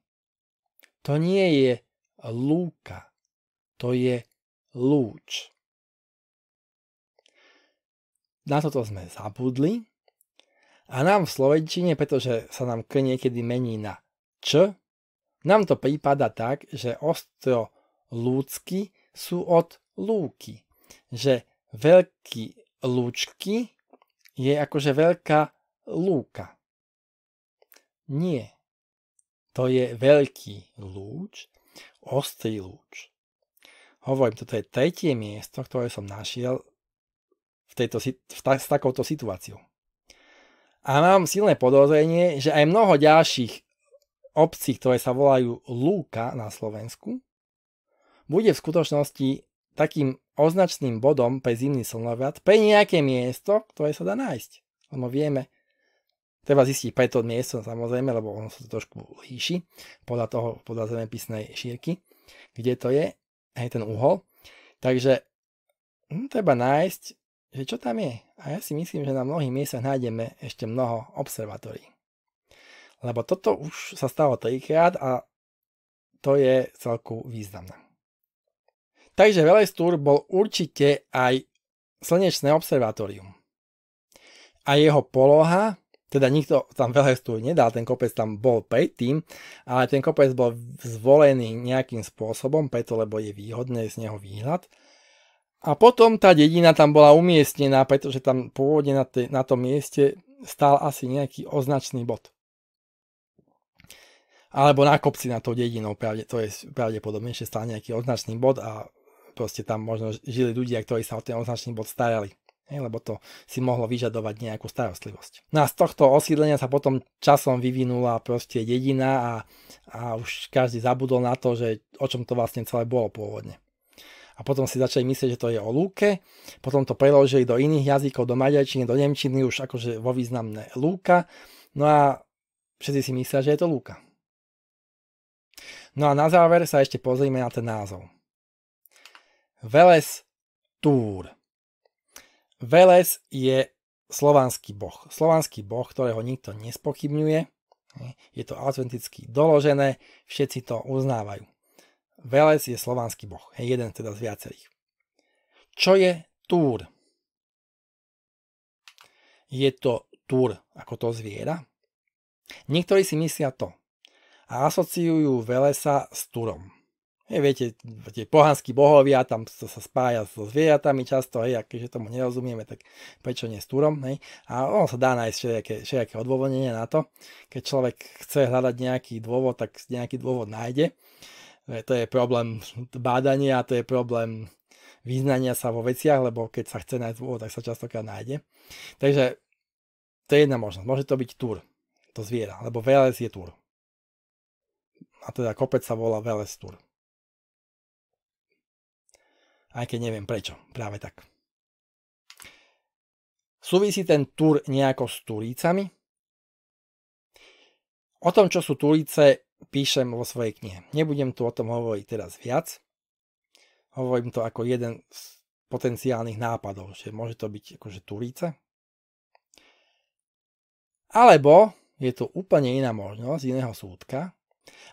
To nie je lúka, to je lúč. Na toto sme zabudli a nám v slovenčine, pretože sa nám k niekedy mení na č, nám to prípada tak, že ostro lúcky sú od lúky. Že veľký lúčky je akože veľká lúka. Nie. To je veľký lúč, ostrý lúč. Hovorím, toto je tretie miesto, ktoré som našiel tejto, v ta, s takouto situáciou. A mám silné podozrenie, že aj mnoho ďalších obcí, ktoré sa volajú Lúka na Slovensku, bude v skutočnosti takým označným bodom pre zimný slnovrat, pre nejaké miesto, ktoré sa dá nájsť. Lebo vieme, treba zistiť pre to miesto samozrejme, lebo ono sa to trošku líši podľa toho, podľa zemepisnej šírky, kde to je, aj ten uhol. Takže hm, treba nájsť že čo tam je. A ja si myslím, že na mnohých miestach nájdeme ešte mnoho observatórií. Lebo toto už sa stalo trikrát a to je celku významné. Takže Velestúr bol určite aj slnečné observatórium. A jeho poloha, teda nikto tam Velestúr nedal, ten kopec tam bol predtým, ale ten kopec bol zvolený nejakým spôsobom, preto lebo je výhodné z neho výhľad, a potom tá dedina tam bola umiestnená, pretože tam pôvodne na, te, na tom mieste stál asi nejaký označný bod. Alebo na kopci na tou dedinou, pravde, to je pravdepodobnejšie, stál nejaký označný bod a proste tam možno žili ľudia, ktorí sa o ten označný bod starali. Hej, lebo to si mohlo vyžadovať nejakú starostlivosť. No a z tohto osídlenia sa potom časom vyvinula proste dedina a, a už každý zabudol na to, že o čom to vlastne celé bolo pôvodne a potom si začali myslieť, že to je o lúke, potom to preložili do iných jazykov, do maďarčiny, do nemčiny, už akože vo významné lúka, no a všetci si myslia, že je to lúka. No a na záver sa ešte pozrime na ten názov. Veles Túr. Veles je slovanský boh. Slovanský boh, ktorého nikto nespochybňuje. Je to autenticky doložené, všetci to uznávajú. Veles je slovanský boh, je jeden teda z viacerých. Čo je túr? Je to túr ako to zviera? Niektorí si myslia to a asociujú Velesa s túrom. Hej, viete, tie pohanskí bohovia, tam sa, sa spája so zvieratami často, hej, a keďže tomu nerozumieme, tak prečo nie s túrom, hej. A on sa dá nájsť všelijaké, všelijaké odôvodnenie na to. Keď človek chce hľadať nejaký dôvod, tak nejaký dôvod nájde. To je problém bádania, to je problém význania sa vo veciach, lebo keď sa chce nájsť dôvod, tak sa častokrát nájde. Takže to je jedna možnosť. Môže to byť túr, to zviera, lebo VLS je túr. A teda kopec sa volá VLS túr. Aj keď neviem prečo, práve tak. Súvisí ten túr nejako s turícami? O tom, čo sú túrice, píšem vo svojej knihe. Nebudem tu o tom hovoriť teraz viac. Hovorím to ako jeden z potenciálnych nápadov, že môže to byť akože tulica. Alebo je tu úplne iná možnosť iného súdka.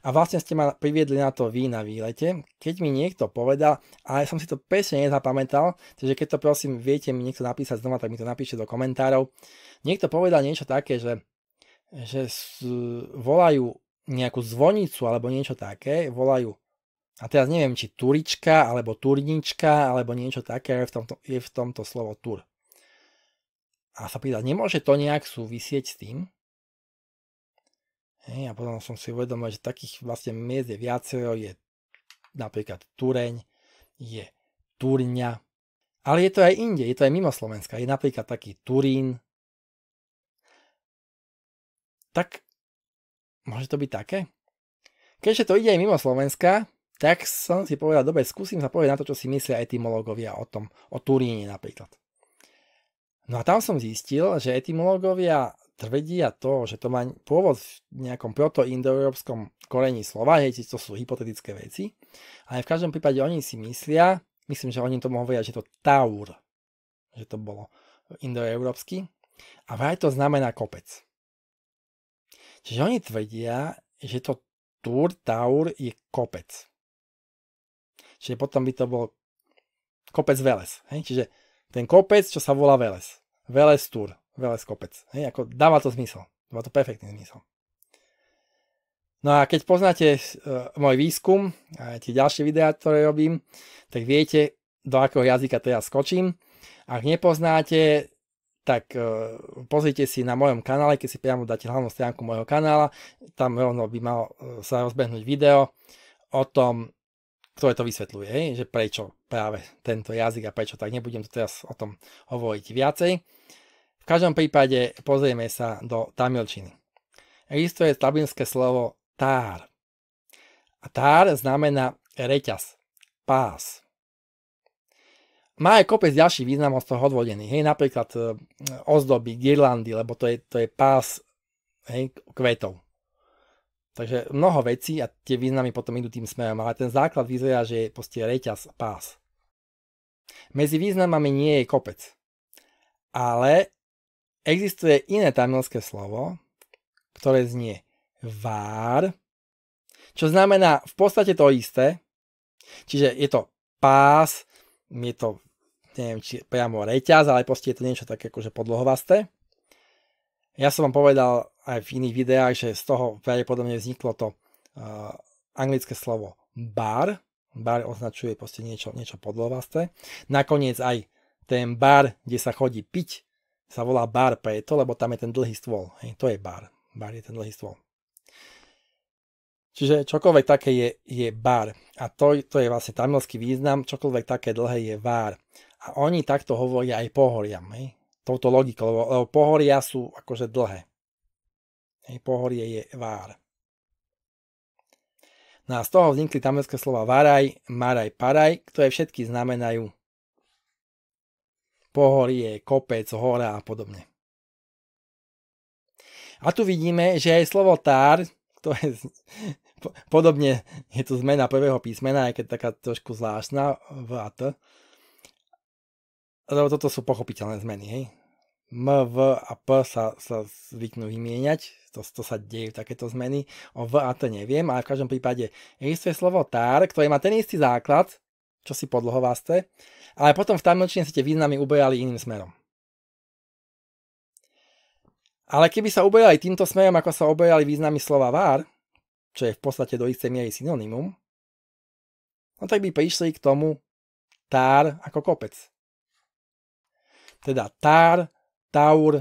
A vlastne ste ma priviedli na to vy na výlete, keď mi niekto povedal, ale som si to presne nezapamätal, takže keď to prosím viete mi niekto napísať znova, tak mi to napíšte do komentárov. Niekto povedal niečo také, že, že volajú nejakú zvonicu alebo niečo také, volajú a teraz neviem, či turička, alebo turnička, alebo niečo také, je v tomto, je v tomto slovo tur. A sa pýta, nemôže to nejak súvisieť s tým? Hej, a potom som si uvedomil, že takých vlastne miest je viacero, je napríklad Tureň, je Turňa, ale je to aj inde, je to aj mimo Slovenska, je napríklad taký Turín. Tak Môže to byť také? Keďže to ide aj mimo Slovenska, tak som si povedal, dobre, skúsim sa povedať na to, čo si myslia etymológovia o tom, o Turíne napríklad. No a tam som zistil, že etymológovia tvrdia to, že to má pôvod v nejakom protoindoeurópskom korení slova, hej, to sú hypotetické veci, ale v každom prípade oni si myslia, myslím, že oni tomu hovoria, že to taur, že to bolo indoeurópsky, a vraj to znamená kopec. Čiže oni tvrdia, že to Tour Taur je kopec. Čiže potom by to bol kopec Veles. Hej? Čiže ten kopec, čo sa volá Veles. Veles Tur, Veles kopec. Hej? Ako, dáva to zmysel. Dáva to perfektný zmysel. No a keď poznáte uh, môj výskum a tie ďalšie videá, ktoré robím, tak viete, do akého jazyka ja skočím. Ak nepoznáte, tak e, pozrite si na mojom kanále, keď si priamo dáte hlavnú stránku mojho kanála, tam rovno by mal e, sa rozbehnúť video o tom, ktoré to vysvetľuje, že prečo práve tento jazyk a prečo tak. Nebudem tu teraz o tom hovoriť viacej. V každom prípade pozrieme sa do tamilčiny. Existuje tablinské slovo tár. A tár znamená reťaz, pás má aj kopec ďalších významov z toho odvodených. Hej, napríklad e, ozdoby, girlandy, lebo to je, to je pás hej, kvetov. Takže mnoho vecí a tie významy potom idú tým smerom, ale ten základ vyzerá, že je proste reťaz pás. Medzi významami nie je kopec. Ale existuje iné tamilské slovo, ktoré znie vár, čo znamená v podstate to isté, čiže je to pás, je to, neviem, či priamo reťaz, ale proste je to niečo také akože podlohovasté. Ja som vám povedal aj v iných videách, že z toho pravdepodobne vzniklo to uh, anglické slovo bar. Bar označuje proste niečo, niečo podlohovasté. Nakoniec aj ten bar, kde sa chodí piť, sa volá bar preto, lebo tam je ten dlhý stôl. Hej, to je bar. Bar je ten dlhý stôl. Čiže čokoľvek také je, je bar. A to, to je vlastne tamilský význam, čokoľvek také dlhé je var. A oni takto hovoria aj pohoriam. Hej? Touto logikou, lebo, lebo pohoria sú akože dlhé. Hej? Pohorie je var. No a z toho vznikli tamilské slova varaj, maraj, paraj, ktoré všetky znamenajú pohorie, kopec, hora a podobne. A tu vidíme, že aj slovo tár, ktoré podobne je to zmena prvého písmena, aj keď taká trošku zvláštna v a t. Lebo toto sú pochopiteľné zmeny, hej. M, V a P sa, sa zvyknú vymieňať, to, to sa dejú takéto zmeny. O V a T neviem, ale v každom prípade existuje slovo tár, ktoré má ten istý základ, čo si podlhovasté, ale potom v tamnočine si tie významy uberali iným smerom. Ale keby sa ubojali týmto smerom, ako sa ubojali významy slova var čo je v podstate do istej miery synonymum, no tak by prišli k tomu tár ako kopec. Teda tár, taur,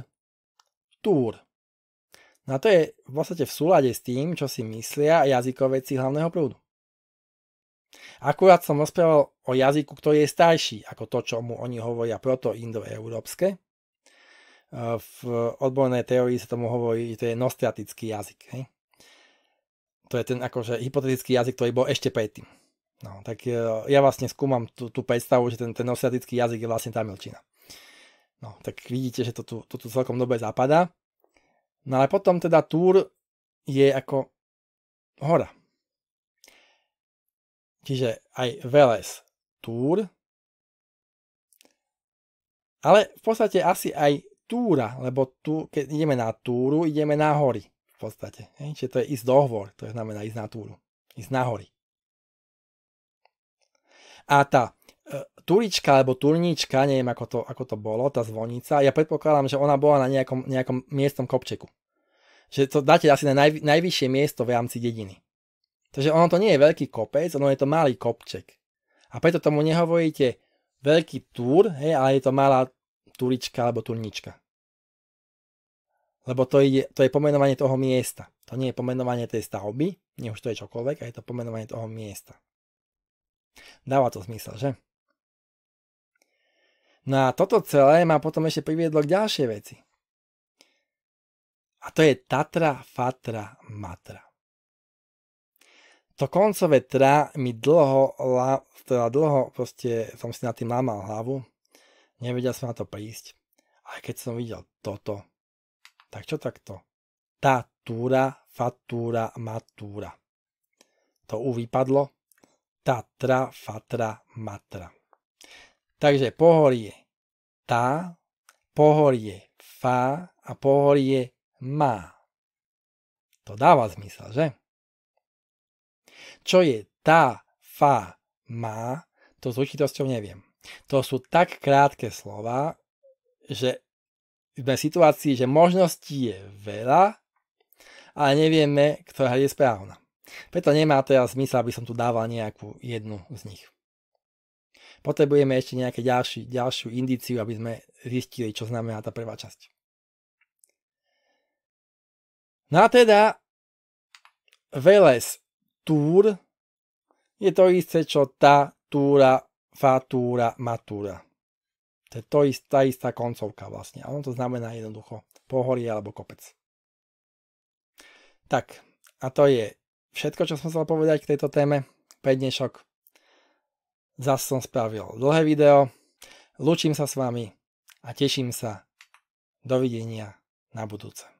túr. No a to je v podstate v súlade s tým, čo si myslia jazykoveci hlavného prúdu. Akurát som rozprával o jazyku, ktorý je starší ako to, čo mu oni hovoria proto-indoeurópske. V odbornej teórii sa tomu hovorí, že to je nostratický jazyk. Hej? To je ten akože hypotetický jazyk, ktorý bol ešte predtým. No, tak e, ja vlastne skúmam tú, tú predstavu, že ten, ten osiatický jazyk je vlastne tamilčina. No, tak vidíte, že to tu, to tu celkom dobre zapadá. No ale potom teda túr je ako hora. Čiže aj Veles túr, ale v podstate asi aj túra, lebo tu, keď ideme na túru, ideme na hory podstate. Hej? Čiže to je ísť dohovor, to je znamená ísť na túru, ísť nahory. A tá e, turička alebo turnička, neviem ako to, ako to bolo, tá zvonica, ja predpokladám, že ona bola na nejakom, nejakom miestnom kopčeku. Že to dáte asi na najvy, najvyššie miesto v rámci dediny. Takže ono to nie je veľký kopec, ono je to malý kopček. A preto tomu nehovoríte veľký túr, hej, ale je to malá turička alebo turnička lebo to, je, to je pomenovanie toho miesta. To nie je pomenovanie tej stavby, nie už to je čokoľvek, a je to pomenovanie toho miesta. Dáva to zmysel, že? No a toto celé ma potom ešte priviedlo k ďalšej veci. A to je Tatra, Fatra, Matra. To koncové tra mi dlho, teda dlho proste som si na tým lámal hlavu. Nevedel som na to prísť. Aj keď som videl toto, tak čo takto? Tatúra, fatúra, matúra. To U vypadlo. Tatra, fatra, matra. Takže pohorie tá, pohorie fa a pohorie má. To dáva zmysel, že? Čo je tá, fa, má, to s určitosťou neviem. To sú tak krátke slova, že sme v situácii, že možností je veľa, ale nevieme, ktorá je správna. Preto nemá teraz zmysel, aby som tu dával nejakú jednu z nich. Potrebujeme ešte nejaké ďalšiu indíciu, aby sme zistili, čo znamená tá prvá časť. No a teda Veles túr je to isté, čo tá túra, fatúra, matúra. To je to istá, istá koncovka vlastne. Ono to znamená jednoducho pohorie alebo kopec. Tak, a to je všetko, čo som chcel povedať k tejto téme pre dnešok. Zas som spravil dlhé video. Lúčim sa s vami a teším sa. Dovidenia na budúce.